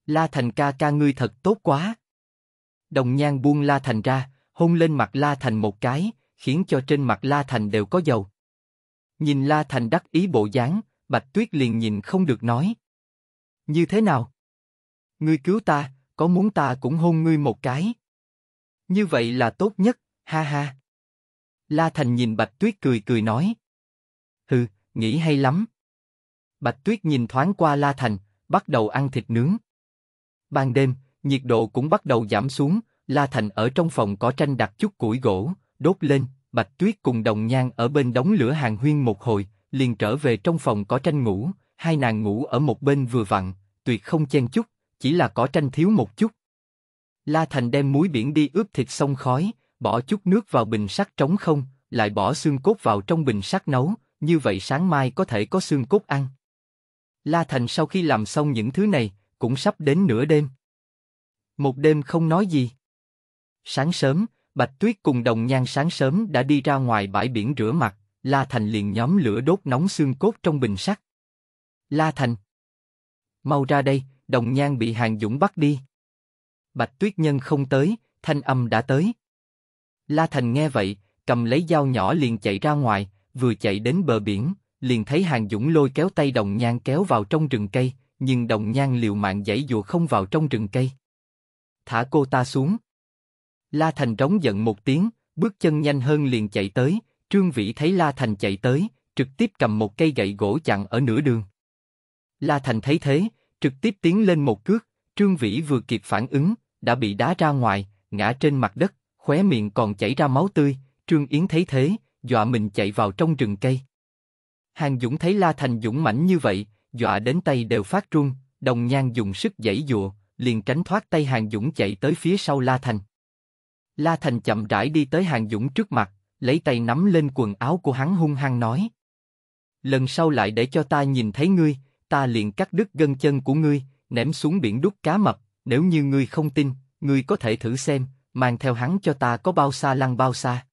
La Thành ca ca ngươi thật tốt quá. Đồng nhan buông La Thành ra, hôn lên mặt La Thành một cái, khiến cho trên mặt La Thành đều có dầu. Nhìn La Thành đắc ý bộ dáng, Bạch Tuyết liền nhìn không được nói. Như thế nào? Ngươi cứu ta, có muốn ta cũng hôn ngươi một cái? Như vậy là tốt nhất, ha ha. La Thành nhìn Bạch Tuyết cười cười nói. Hừ, nghĩ hay lắm. Bạch Tuyết nhìn thoáng qua La Thành, bắt đầu ăn thịt nướng. Ban đêm, nhiệt độ cũng bắt đầu giảm xuống, La Thành ở trong phòng có tranh đặt chút củi gỗ, đốt lên, Bạch Tuyết cùng đồng nhan ở bên đống lửa hàng huyên một hồi, liền trở về trong phòng có tranh ngủ, hai nàng ngủ ở một bên vừa vặn, tuyệt không chen chút, chỉ là có tranh thiếu một chút, La Thành đem muối biển đi ướp thịt xông khói, bỏ chút nước vào bình sắt trống không, lại bỏ xương cốt vào trong bình sắt nấu, như vậy sáng mai có thể có xương cốt ăn. La Thành sau khi làm xong những thứ này, cũng sắp đến nửa đêm. Một đêm không nói gì. Sáng sớm, Bạch Tuyết cùng đồng nhan sáng sớm đã đi ra ngoài bãi biển rửa mặt, La Thành liền nhóm lửa đốt nóng xương cốt trong bình sắt. La Thành! Mau ra đây, đồng nhan bị Hàng Dũng bắt đi. Bạch Tuyết Nhân không tới, thanh âm đã tới. La Thành nghe vậy, cầm lấy dao nhỏ liền chạy ra ngoài, vừa chạy đến bờ biển, liền thấy Hàng Dũng lôi kéo tay đồng Nhan kéo vào trong rừng cây, nhưng đồng Nhan liều mạng giãy dùa không vào trong rừng cây. Thả cô ta xuống. La Thành trống giận một tiếng, bước chân nhanh hơn liền chạy tới, Trương Vĩ thấy La Thành chạy tới, trực tiếp cầm một cây gậy gỗ chặn ở nửa đường. La Thành thấy thế, trực tiếp tiến lên một cước, Trương Vĩ vừa kịp phản ứng, đã bị đá ra ngoài, ngã trên mặt đất, khóe miệng còn chảy ra máu tươi, Trương Yến thấy thế, dọa mình chạy vào trong rừng cây. Hàng Dũng thấy La Thành Dũng mãnh như vậy, dọa đến tay đều phát run, đồng nhan dùng sức giãy dụa, liền tránh thoát tay Hàng Dũng chạy tới phía sau La Thành. La Thành chậm rãi đi tới Hàng Dũng trước mặt, lấy tay nắm lên quần áo của hắn hung hăng nói. Lần sau lại để cho ta nhìn thấy ngươi, ta liền cắt đứt gân chân của ngươi, ném xuống biển đút cá mập, nếu như ngươi không tin, ngươi có thể thử xem, mang theo hắn cho ta có bao xa lăn bao xa.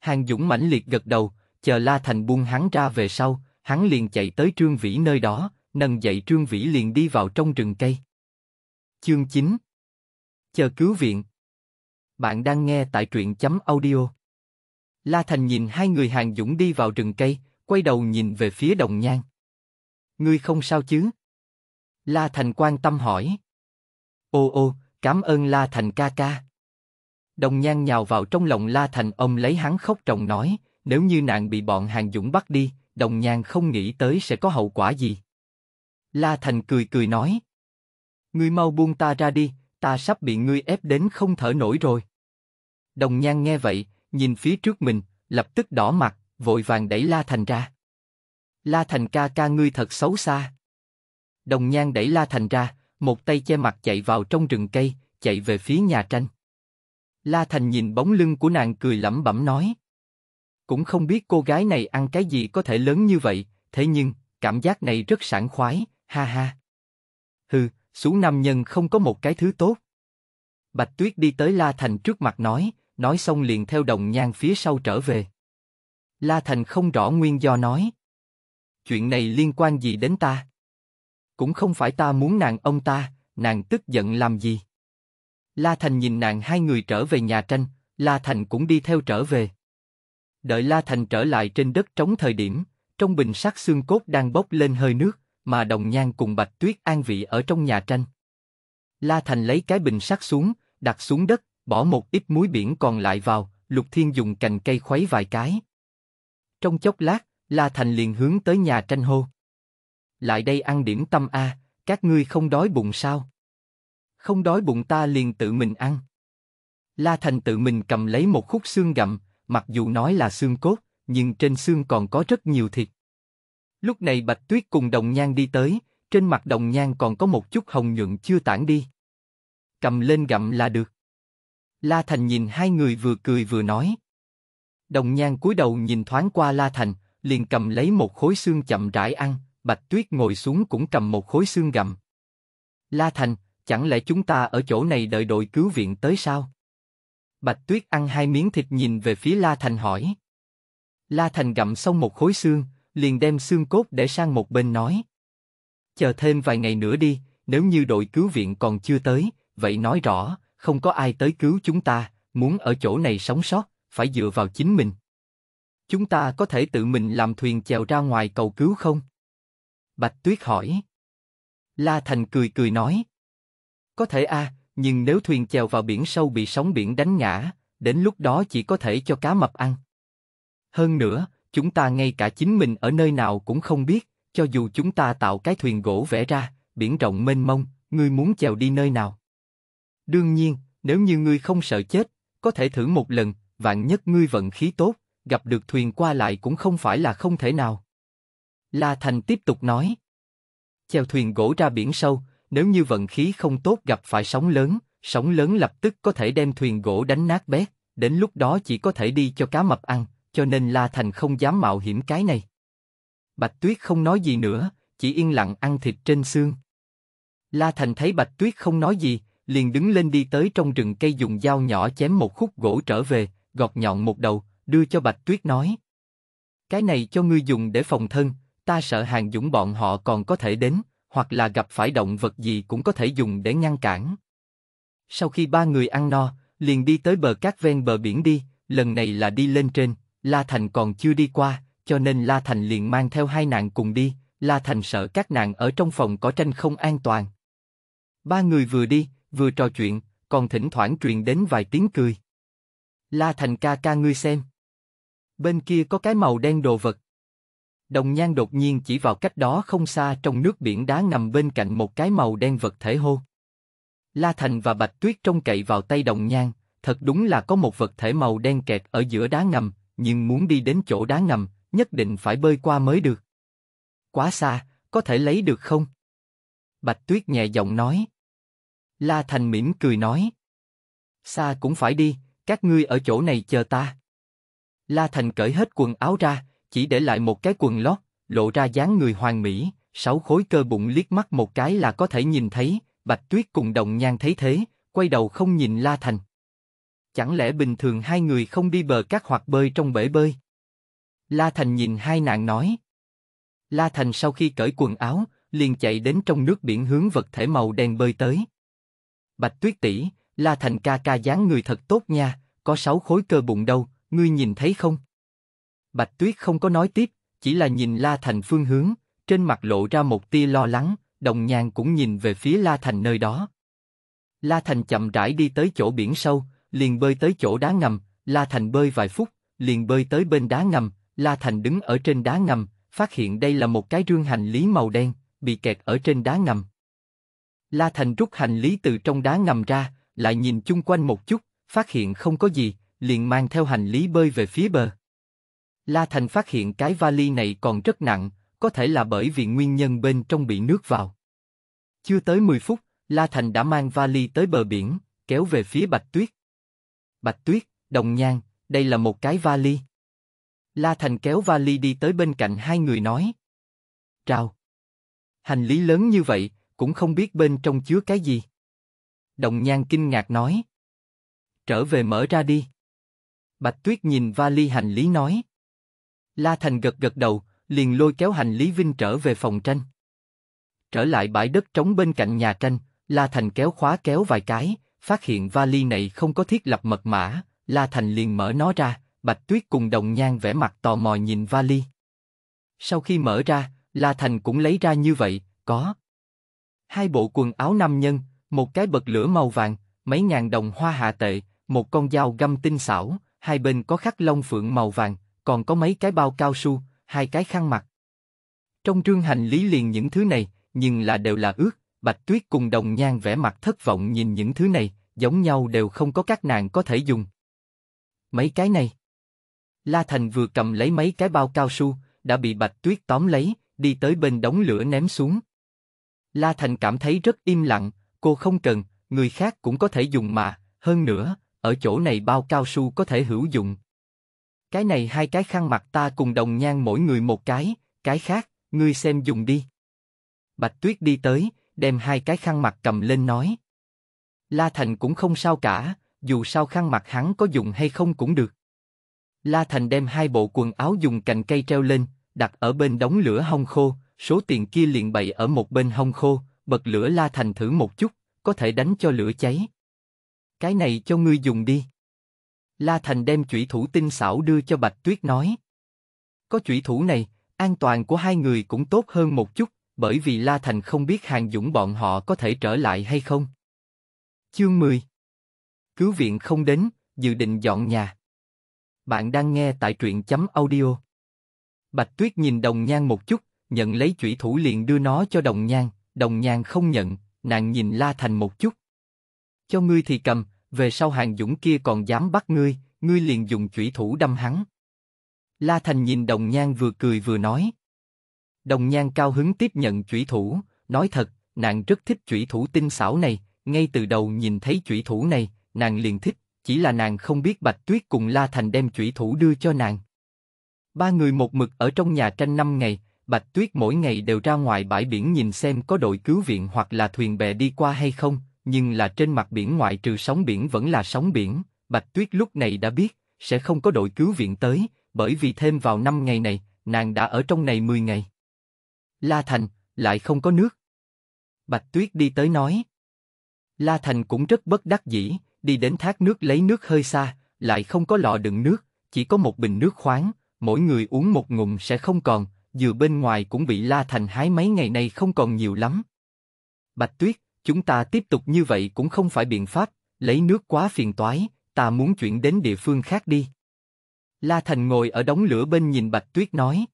Hàng Dũng mãnh liệt gật đầu, chờ La Thành buông hắn ra về sau, hắn liền chạy tới Trương Vĩ nơi đó, nâng dậy Trương Vĩ liền đi vào trong rừng cây. Chương 9 Chờ cứu viện Bạn đang nghe tại truyện chấm audio. La Thành nhìn hai người Hàng Dũng đi vào rừng cây, quay đầu nhìn về phía đồng nhan. Ngươi không sao chứ? La Thành quan tâm hỏi. Ô ô, cảm ơn La Thành ca ca. Đồng nhan nhào vào trong lòng La Thành ông lấy hắn khóc trọng nói, nếu như nạn bị bọn hàng dũng bắt đi, đồng nhan không nghĩ tới sẽ có hậu quả gì. La Thành cười cười nói. Ngươi mau buông ta ra đi, ta sắp bị ngươi ép đến không thở nổi rồi. Đồng nhan nghe vậy, nhìn phía trước mình, lập tức đỏ mặt, vội vàng đẩy La Thành ra. La Thành ca ca ngươi thật xấu xa. Đồng Nhan đẩy La Thành ra, một tay che mặt chạy vào trong rừng cây, chạy về phía nhà tranh. La Thành nhìn bóng lưng của nàng cười lẩm bẩm nói. Cũng không biết cô gái này ăn cái gì có thể lớn như vậy, thế nhưng, cảm giác này rất sảng khoái, ha ha. Hừ, xuống nam nhân không có một cái thứ tốt. Bạch Tuyết đi tới La Thành trước mặt nói, nói xong liền theo đồng nhan phía sau trở về. La Thành không rõ nguyên do nói. Chuyện này liên quan gì đến ta? cũng không phải ta muốn nàng ông ta, nàng tức giận làm gì? La Thành nhìn nàng hai người trở về nhà tranh, La Thành cũng đi theo trở về. Đợi La Thành trở lại trên đất trống thời điểm, trong bình sắt xương cốt đang bốc lên hơi nước, mà đồng nhan cùng Bạch Tuyết an vị ở trong nhà tranh. La Thành lấy cái bình sắt xuống, đặt xuống đất, bỏ một ít muối biển còn lại vào, Lục Thiên dùng cành cây khuấy vài cái. Trong chốc lát, La Thành liền hướng tới nhà tranh hô lại đây ăn điểm tâm a, các ngươi không đói bụng sao? Không đói bụng ta liền tự mình ăn. La Thành tự mình cầm lấy một khúc xương gặm, mặc dù nói là xương cốt, nhưng trên xương còn có rất nhiều thịt. Lúc này Bạch Tuyết cùng Đồng Nhan đi tới, trên mặt Đồng Nhan còn có một chút hồng nhuận chưa tản đi. Cầm lên gặm là được. La Thành nhìn hai người vừa cười vừa nói. Đồng Nhan cúi đầu nhìn thoáng qua La Thành, liền cầm lấy một khối xương chậm rãi ăn, Bạch Tuyết ngồi xuống cũng cầm một khối xương gầm. La Thành, chẳng lẽ chúng ta ở chỗ này đợi đội cứu viện tới sao? Bạch Tuyết ăn hai miếng thịt nhìn về phía La Thành hỏi. La Thành gặm xong một khối xương, liền đem xương cốt để sang một bên nói. Chờ thêm vài ngày nữa đi, nếu như đội cứu viện còn chưa tới, vậy nói rõ, không có ai tới cứu chúng ta, muốn ở chỗ này sống sót, phải dựa vào chính mình. Chúng ta có thể tự mình làm thuyền chèo ra ngoài cầu cứu không? Bạch Tuyết hỏi. La Thành cười cười nói. Có thể a, nhưng nếu thuyền chèo vào biển sâu bị sóng biển đánh ngã, đến lúc đó chỉ có thể cho cá mập ăn. Hơn nữa, chúng ta ngay cả chính mình ở nơi nào cũng không biết, cho dù chúng ta tạo cái thuyền gỗ vẽ ra, biển rộng mênh mông, ngươi muốn chèo đi nơi nào? Đương nhiên, nếu như ngươi không sợ chết, có thể thử một lần, vạn nhất ngươi vận khí tốt, gặp được thuyền qua lại cũng không phải là không thể nào. La Thành tiếp tục nói. Chèo thuyền gỗ ra biển sâu, nếu như vận khí không tốt gặp phải sóng lớn, sóng lớn lập tức có thể đem thuyền gỗ đánh nát bét, đến lúc đó chỉ có thể đi cho cá mập ăn, cho nên La Thành không dám mạo hiểm cái này. Bạch Tuyết không nói gì nữa, chỉ yên lặng ăn thịt trên xương. La Thành thấy Bạch Tuyết không nói gì, liền đứng lên đi tới trong rừng cây dùng dao nhỏ chém một khúc gỗ trở về, gọt nhọn một đầu, đưa cho Bạch Tuyết nói. Cái này cho ngươi dùng để phòng thân, ta sợ hàng dũng bọn họ còn có thể đến, hoặc là gặp phải động vật gì cũng có thể dùng để ngăn cản. Sau khi ba người ăn no, liền đi tới bờ cát ven bờ biển đi, lần này là đi lên trên, La Thành còn chưa đi qua, cho nên La Thành liền mang theo hai nàng cùng đi, La Thành sợ các nàng ở trong phòng có tranh không an toàn. Ba người vừa đi, vừa trò chuyện, còn thỉnh thoảng truyền đến vài tiếng cười. La Thành ca ca ngươi xem. Bên kia có cái màu đen đồ vật, Đồng nhan đột nhiên chỉ vào cách đó không xa trong nước biển đá nằm bên cạnh một cái màu đen vật thể hô. La Thành và Bạch Tuyết trông cậy vào tay đồng nhan, thật đúng là có một vật thể màu đen kẹt ở giữa đá ngầm, nhưng muốn đi đến chỗ đá ngầm, nhất định phải bơi qua mới được. Quá xa, có thể lấy được không? Bạch Tuyết nhẹ giọng nói. La Thành mỉm cười nói. Xa cũng phải đi, các ngươi ở chỗ này chờ ta. La Thành cởi hết quần áo ra, chỉ để lại một cái quần lót, lộ ra dáng người hoàn mỹ, sáu khối cơ bụng liếc mắt một cái là có thể nhìn thấy, Bạch Tuyết cùng đồng nhan thấy thế, quay đầu không nhìn La Thành. Chẳng lẽ bình thường hai người không đi bờ cát hoặc bơi trong bể bơi? La Thành nhìn hai nạn nói. La Thành sau khi cởi quần áo, liền chạy đến trong nước biển hướng vật thể màu đen bơi tới. Bạch Tuyết tỷ, La Thành ca ca dáng người thật tốt nha, có sáu khối cơ bụng đâu, ngươi nhìn thấy không? Bạch Tuyết không có nói tiếp, chỉ là nhìn La Thành phương hướng, trên mặt lộ ra một tia lo lắng, đồng nhàn cũng nhìn về phía La Thành nơi đó. La Thành chậm rãi đi tới chỗ biển sâu, liền bơi tới chỗ đá ngầm, La Thành bơi vài phút, liền bơi tới bên đá ngầm, La Thành đứng ở trên đá ngầm, phát hiện đây là một cái rương hành lý màu đen, bị kẹt ở trên đá ngầm. La Thành rút hành lý từ trong đá ngầm ra, lại nhìn chung quanh một chút, phát hiện không có gì, liền mang theo hành lý bơi về phía bờ. La Thành phát hiện cái vali này còn rất nặng, có thể là bởi vì nguyên nhân bên trong bị nước vào. Chưa tới 10 phút, La Thành đã mang vali tới bờ biển, kéo về phía Bạch Tuyết. Bạch Tuyết, Đồng Nhan, đây là một cái vali. La Thành kéo vali đi tới bên cạnh hai người nói. Trào. Hành lý lớn như vậy, cũng không biết bên trong chứa cái gì. Đồng Nhan kinh ngạc nói. Trở về mở ra đi. Bạch Tuyết nhìn vali hành lý nói. La Thành gật gật đầu, liền lôi kéo hành Lý Vinh trở về phòng tranh. Trở lại bãi đất trống bên cạnh nhà tranh, La Thành kéo khóa kéo vài cái, phát hiện vali này không có thiết lập mật mã, La Thành liền mở nó ra, Bạch Tuyết cùng đồng nhan vẻ mặt tò mò nhìn vali. Sau khi mở ra, La Thành cũng lấy ra như vậy, có. Hai bộ quần áo nam nhân, một cái bật lửa màu vàng, mấy ngàn đồng hoa hạ tệ, một con dao găm tinh xảo, hai bên có khắc long phượng màu vàng, còn có mấy cái bao cao su, hai cái khăn mặt. Trong trương hành lý liền những thứ này, nhưng là đều là ướt, Bạch Tuyết cùng đồng nhan vẻ mặt thất vọng nhìn những thứ này, giống nhau đều không có các nàng có thể dùng. Mấy cái này. La Thành vừa cầm lấy mấy cái bao cao su, đã bị Bạch Tuyết tóm lấy, đi tới bên đống lửa ném xuống. La Thành cảm thấy rất im lặng, cô không cần, người khác cũng có thể dùng mà, hơn nữa, ở chỗ này bao cao su có thể hữu dụng, cái này hai cái khăn mặt ta cùng đồng nhan mỗi người một cái, cái khác, ngươi xem dùng đi. Bạch Tuyết đi tới, đem hai cái khăn mặt cầm lên nói. La Thành cũng không sao cả, dù sao khăn mặt hắn có dùng hay không cũng được. La Thành đem hai bộ quần áo dùng cành cây treo lên, đặt ở bên đống lửa hong khô, số tiền kia liền bày ở một bên hong khô, bật lửa La Thành thử một chút, có thể đánh cho lửa cháy. Cái này cho ngươi dùng đi. La Thành đem chủy thủ tinh xảo đưa cho Bạch Tuyết nói. Có chủy thủ này, an toàn của hai người cũng tốt hơn một chút, bởi vì La Thành không biết Hàng Dũng bọn họ có thể trở lại hay không. Chương 10 Cứu viện không đến, dự định dọn nhà. Bạn đang nghe tại truyện chấm audio. Bạch Tuyết nhìn đồng nhan một chút, nhận lấy chủy thủ liền đưa nó cho đồng nhan, đồng nhan không nhận, nàng nhìn La Thành một chút. Cho ngươi thì cầm, về sau hàng dũng kia còn dám bắt ngươi, ngươi liền dùng chủy thủ đâm hắn. La Thành nhìn Đồng Nhan vừa cười vừa nói. Đồng Nhan cao hứng tiếp nhận chủy thủ, nói thật, nàng rất thích chủy thủ tinh xảo này, ngay từ đầu nhìn thấy chủy thủ này, nàng liền thích, chỉ là nàng không biết Bạch Tuyết cùng La Thành đem chủy thủ đưa cho nàng. Ba người một mực ở trong nhà tranh năm ngày, Bạch Tuyết mỗi ngày đều ra ngoài bãi biển nhìn xem có đội cứu viện hoặc là thuyền bè đi qua hay không, nhưng là trên mặt biển ngoại trừ sóng biển vẫn là sóng biển, Bạch Tuyết lúc này đã biết, sẽ không có đội cứu viện tới, bởi vì thêm vào năm ngày này, nàng đã ở trong này 10 ngày. La Thành, lại không có nước. Bạch Tuyết đi tới nói. La Thành cũng rất bất đắc dĩ, đi đến thác nước lấy nước hơi xa, lại không có lọ đựng nước, chỉ có một bình nước khoáng, mỗi người uống một ngụm sẽ không còn, dừa bên ngoài cũng bị La Thành hái mấy ngày này không còn nhiều lắm. Bạch Tuyết, chúng ta tiếp tục như vậy cũng không phải biện pháp, lấy nước quá phiền toái, ta muốn chuyển đến địa phương khác đi. La Thành ngồi ở đống lửa bên nhìn Bạch Tuyết nói.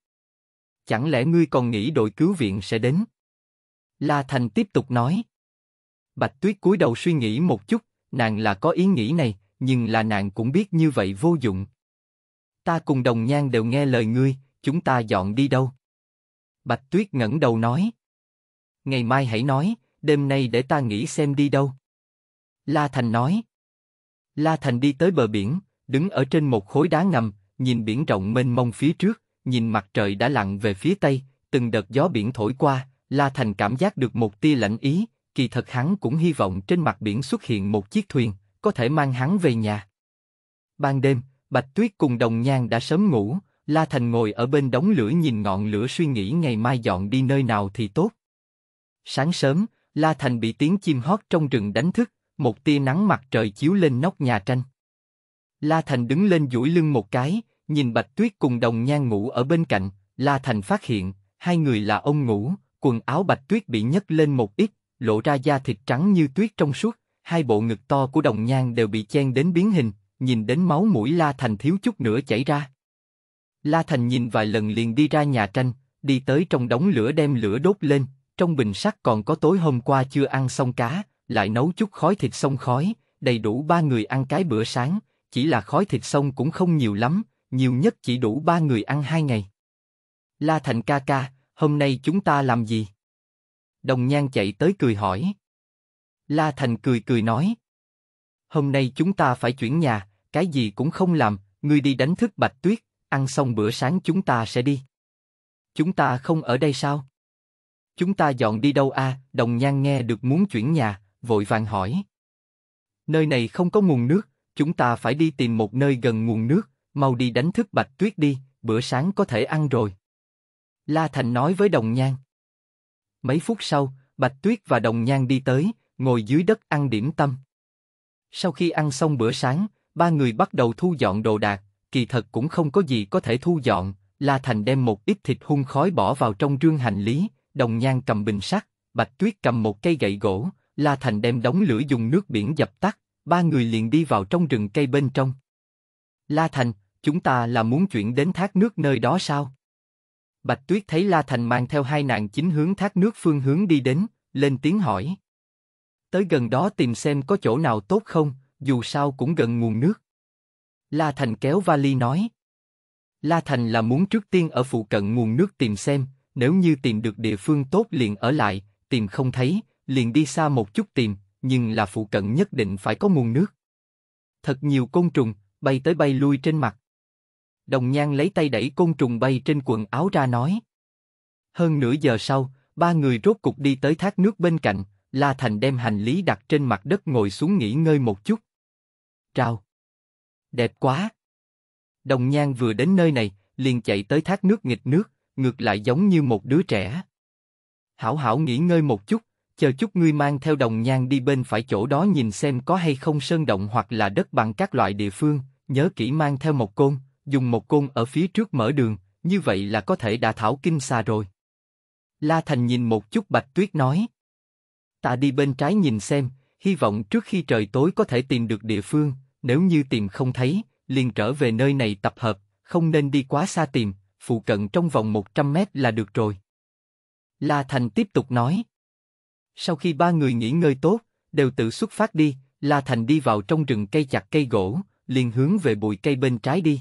Chẳng lẽ ngươi còn nghĩ đội cứu viện sẽ đến? La Thành tiếp tục nói. Bạch Tuyết cúi đầu suy nghĩ một chút, nàng là có ý nghĩ này, nhưng là nàng cũng biết như vậy vô dụng. Ta cùng đồng nhan đều nghe lời ngươi, chúng ta dọn đi đâu? Bạch Tuyết ngẩng đầu nói. Ngày mai hãy nói, đêm nay để ta nghĩ xem đi đâu. La Thành nói. La Thành đi tới bờ biển, đứng ở trên một khối đá ngầm, nhìn biển rộng mênh mông phía trước, nhìn mặt trời đã lặn về phía tây, từng đợt gió biển thổi qua, La Thành cảm giác được một tia lạnh ý, kỳ thật hắn cũng hy vọng trên mặt biển xuất hiện một chiếc thuyền, có thể mang hắn về nhà. Ban đêm, Bạch Tuyết cùng Đồng Nhan đã sớm ngủ, La Thành ngồi ở bên đống lửa nhìn ngọn lửa suy nghĩ ngày mai dọn đi nơi nào thì tốt. Sáng sớm, La Thành bị tiếng chim hót trong rừng đánh thức, một tia nắng mặt trời chiếu lên nóc nhà tranh. La Thành đứng lên duỗi lưng một cái, nhìn Bạch Tuyết cùng đồng nhan ngủ ở bên cạnh, La Thành phát hiện, hai người là ông ngủ, quần áo Bạch Tuyết bị nhấc lên một ít, lộ ra da thịt trắng như tuyết trong suốt, hai bộ ngực to của đồng nhan đều bị chen đến biến hình, nhìn đến máu mũi La Thành thiếu chút nữa chảy ra. La Thành nhìn vài lần liền đi ra nhà tranh, đi tới trong đống lửa đem lửa đốt lên, trong bình sắt còn có tối hôm qua chưa ăn xong cá, lại nấu chút khói thịt xong khói, đầy đủ ba người ăn cái bữa sáng, chỉ là khói thịt xong cũng không nhiều lắm, nhiều nhất chỉ đủ ba người ăn hai ngày. La Thành ca ca, hôm nay chúng ta làm gì? Đồng Nhan chạy tới cười hỏi. La Thành cười cười nói. Hôm nay chúng ta phải chuyển nhà, cái gì cũng không làm, ngươi đi đánh thức bạch tuyết, ăn xong bữa sáng chúng ta sẽ đi. Chúng ta không ở đây sao? Chúng ta dọn đi đâu a? Đồng Nhan nghe được muốn chuyển nhà, vội vàng hỏi. Nơi này không có nguồn nước, chúng ta phải đi tìm một nơi gần nguồn nước, mau đi đánh thức Bạch Tuyết đi, bữa sáng có thể ăn rồi. La Thành nói với Đồng Nhan. Mấy phút sau, Bạch Tuyết và Đồng Nhan đi tới, ngồi dưới đất ăn điểm tâm. Sau khi ăn xong bữa sáng, ba người bắt đầu thu dọn đồ đạc, kỳ thật cũng không có gì có thể thu dọn, La Thành đem một ít thịt hun khói bỏ vào trong rương hành lý, đồng nhan cầm bình sắt, bạch tuyết cầm một cây gậy gỗ, La Thành đem đóng lửa dùng nước biển dập tắt, ba người liền đi vào trong rừng cây bên trong. La Thành, chúng ta là muốn chuyển đến thác nước nơi đó sao? Bạch Tuyết thấy La Thành mang theo hai nạn chính hướng thác nước phương hướng đi đến, lên tiếng hỏi. Tới gần đó tìm xem có chỗ nào tốt không, dù sao cũng gần nguồn nước. La Thành kéo vali nói. La Thành là muốn trước tiên ở phụ cận nguồn nước tìm xem, nếu như tìm được địa phương tốt liền ở lại, tìm không thấy, liền đi xa một chút tìm, nhưng là phụ cận nhất định phải có nguồn nước. Thật nhiều côn trùng, bay tới bay lui trên mặt. Đồng nhan lấy tay đẩy côn trùng bay trên quần áo ra nói. Hơn nửa giờ sau, ba người rốt cục đi tới thác nước bên cạnh, La Thành đem hành lý đặt trên mặt đất ngồi xuống nghỉ ngơi một chút. Trao! Đẹp quá! Đồng nhan vừa đến nơi này, liền chạy tới thác nước nghịch nước, ngược lại giống như một đứa trẻ. Hảo hảo nghỉ ngơi một chút, chờ chút ngươi mang theo đồng nhang đi bên phải chỗ đó nhìn xem có hay không sơn động hoặc là đất bằng các loại địa phương, nhớ kỹ mang theo một côn, dùng một côn ở phía trước mở đường, như vậy là có thể đã thảo kinh xa rồi. La Thành nhìn một chút Bạch Tuyết nói. Ta đi bên trái nhìn xem, hy vọng trước khi trời tối có thể tìm được địa phương, nếu như tìm không thấy, liền trở về nơi này tập hợp, không nên đi quá xa tìm, phụ cận trong vòng 100 mét là được rồi. La Thành tiếp tục nói. Sau khi ba người nghỉ ngơi tốt, đều tự xuất phát đi, La Thành đi vào trong rừng cây chặt cây gỗ, liền hướng về bụi cây bên trái đi.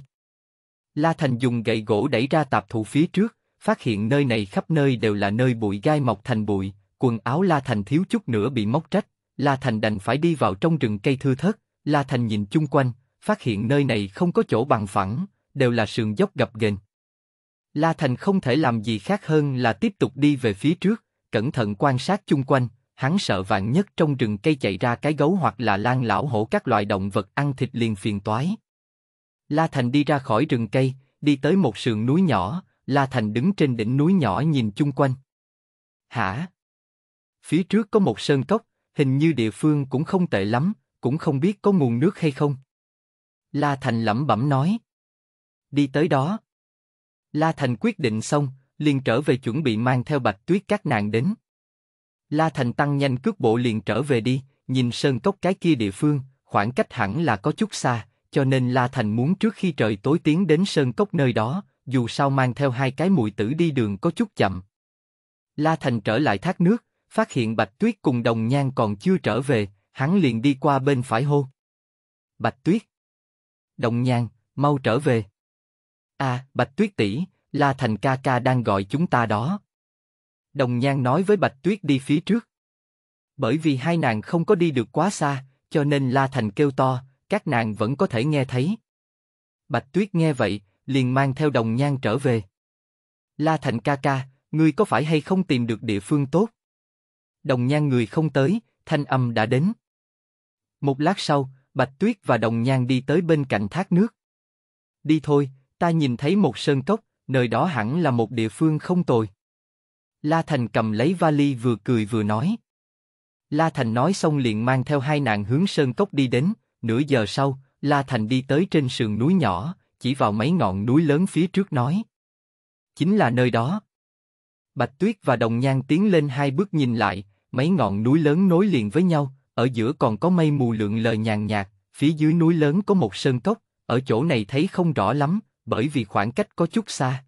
La Thành dùng gậy gỗ đẩy ra tạp thụ phía trước, phát hiện nơi này khắp nơi đều là nơi bụi gai mọc thành bụi, quần áo La Thành thiếu chút nữa bị móc rách, La Thành đành phải đi vào trong rừng cây thưa thớt, La Thành nhìn chung quanh, phát hiện nơi này không có chỗ bằng phẳng, đều là sườn dốc gập ghềnh. La Thành không thể làm gì khác hơn là tiếp tục đi về phía trước, cẩn thận quan sát chung quanh. Hắn sợ vạn nhất trong rừng cây chạy ra cái gấu hoặc là lan lão hổ các loại động vật ăn thịt liền phiền toái. La Thành đi ra khỏi rừng cây, đi tới một sườn núi nhỏ. La Thành đứng trên đỉnh núi nhỏ nhìn chung quanh. Hả? Phía trước có một sơn cốc, hình như địa phương cũng không tệ lắm, cũng không biết có nguồn nước hay không. La Thành lẩm bẩm nói. Đi tới đó, La Thành quyết định xong, liền trở về chuẩn bị mang theo bạch tuyết các nàng đến. La Thành tăng nhanh cước bộ liền trở về đi, nhìn sơn cốc cái kia địa phương, khoảng cách hẳn là có chút xa, cho nên La Thành muốn trước khi trời tối tiến đến sơn cốc nơi đó, dù sao mang theo hai cái mùi tử đi đường có chút chậm. La Thành trở lại thác nước, phát hiện Bạch Tuyết cùng đồng nhan còn chưa trở về, hắn liền đi qua bên phải hô. Bạch Tuyết! Đồng nhan, mau trở về! À, Bạch Tuyết tỷ, La Thành ca ca đang gọi chúng ta đó. Đồng Nhan nói với Bạch Tuyết đi phía trước. Bởi vì hai nàng không có đi được quá xa, cho nên La Thành kêu to, các nàng vẫn có thể nghe thấy. Bạch Tuyết nghe vậy, liền mang theo Đồng Nhan trở về. La Thành ca ca, ngươi có phải hay không tìm được địa phương tốt? Đồng Nhan người không tới, thanh âm đã đến. Một lát sau, Bạch Tuyết và Đồng Nhan đi tới bên cạnh thác nước. Đi thôi, Ta nhìn thấy một sơn cốc, nơi đó hẳn là một địa phương không tồi. La Thành cầm lấy vali vừa cười vừa nói. La Thành nói xong liền mang theo hai nàng hướng sơn cốc đi đến, nửa giờ sau, La Thành đi tới trên sườn núi nhỏ, chỉ vào mấy ngọn núi lớn phía trước nói. Chính là nơi đó. Bạch Tuyết và Đồng Nhan tiến lên hai bước nhìn lại, mấy ngọn núi lớn nối liền với nhau, ở giữa còn có mây mù lượn lờ nhàn nhạt, phía dưới núi lớn có một sơn cốc, ở chỗ này thấy không rõ lắm, bởi vì khoảng cách có chút xa.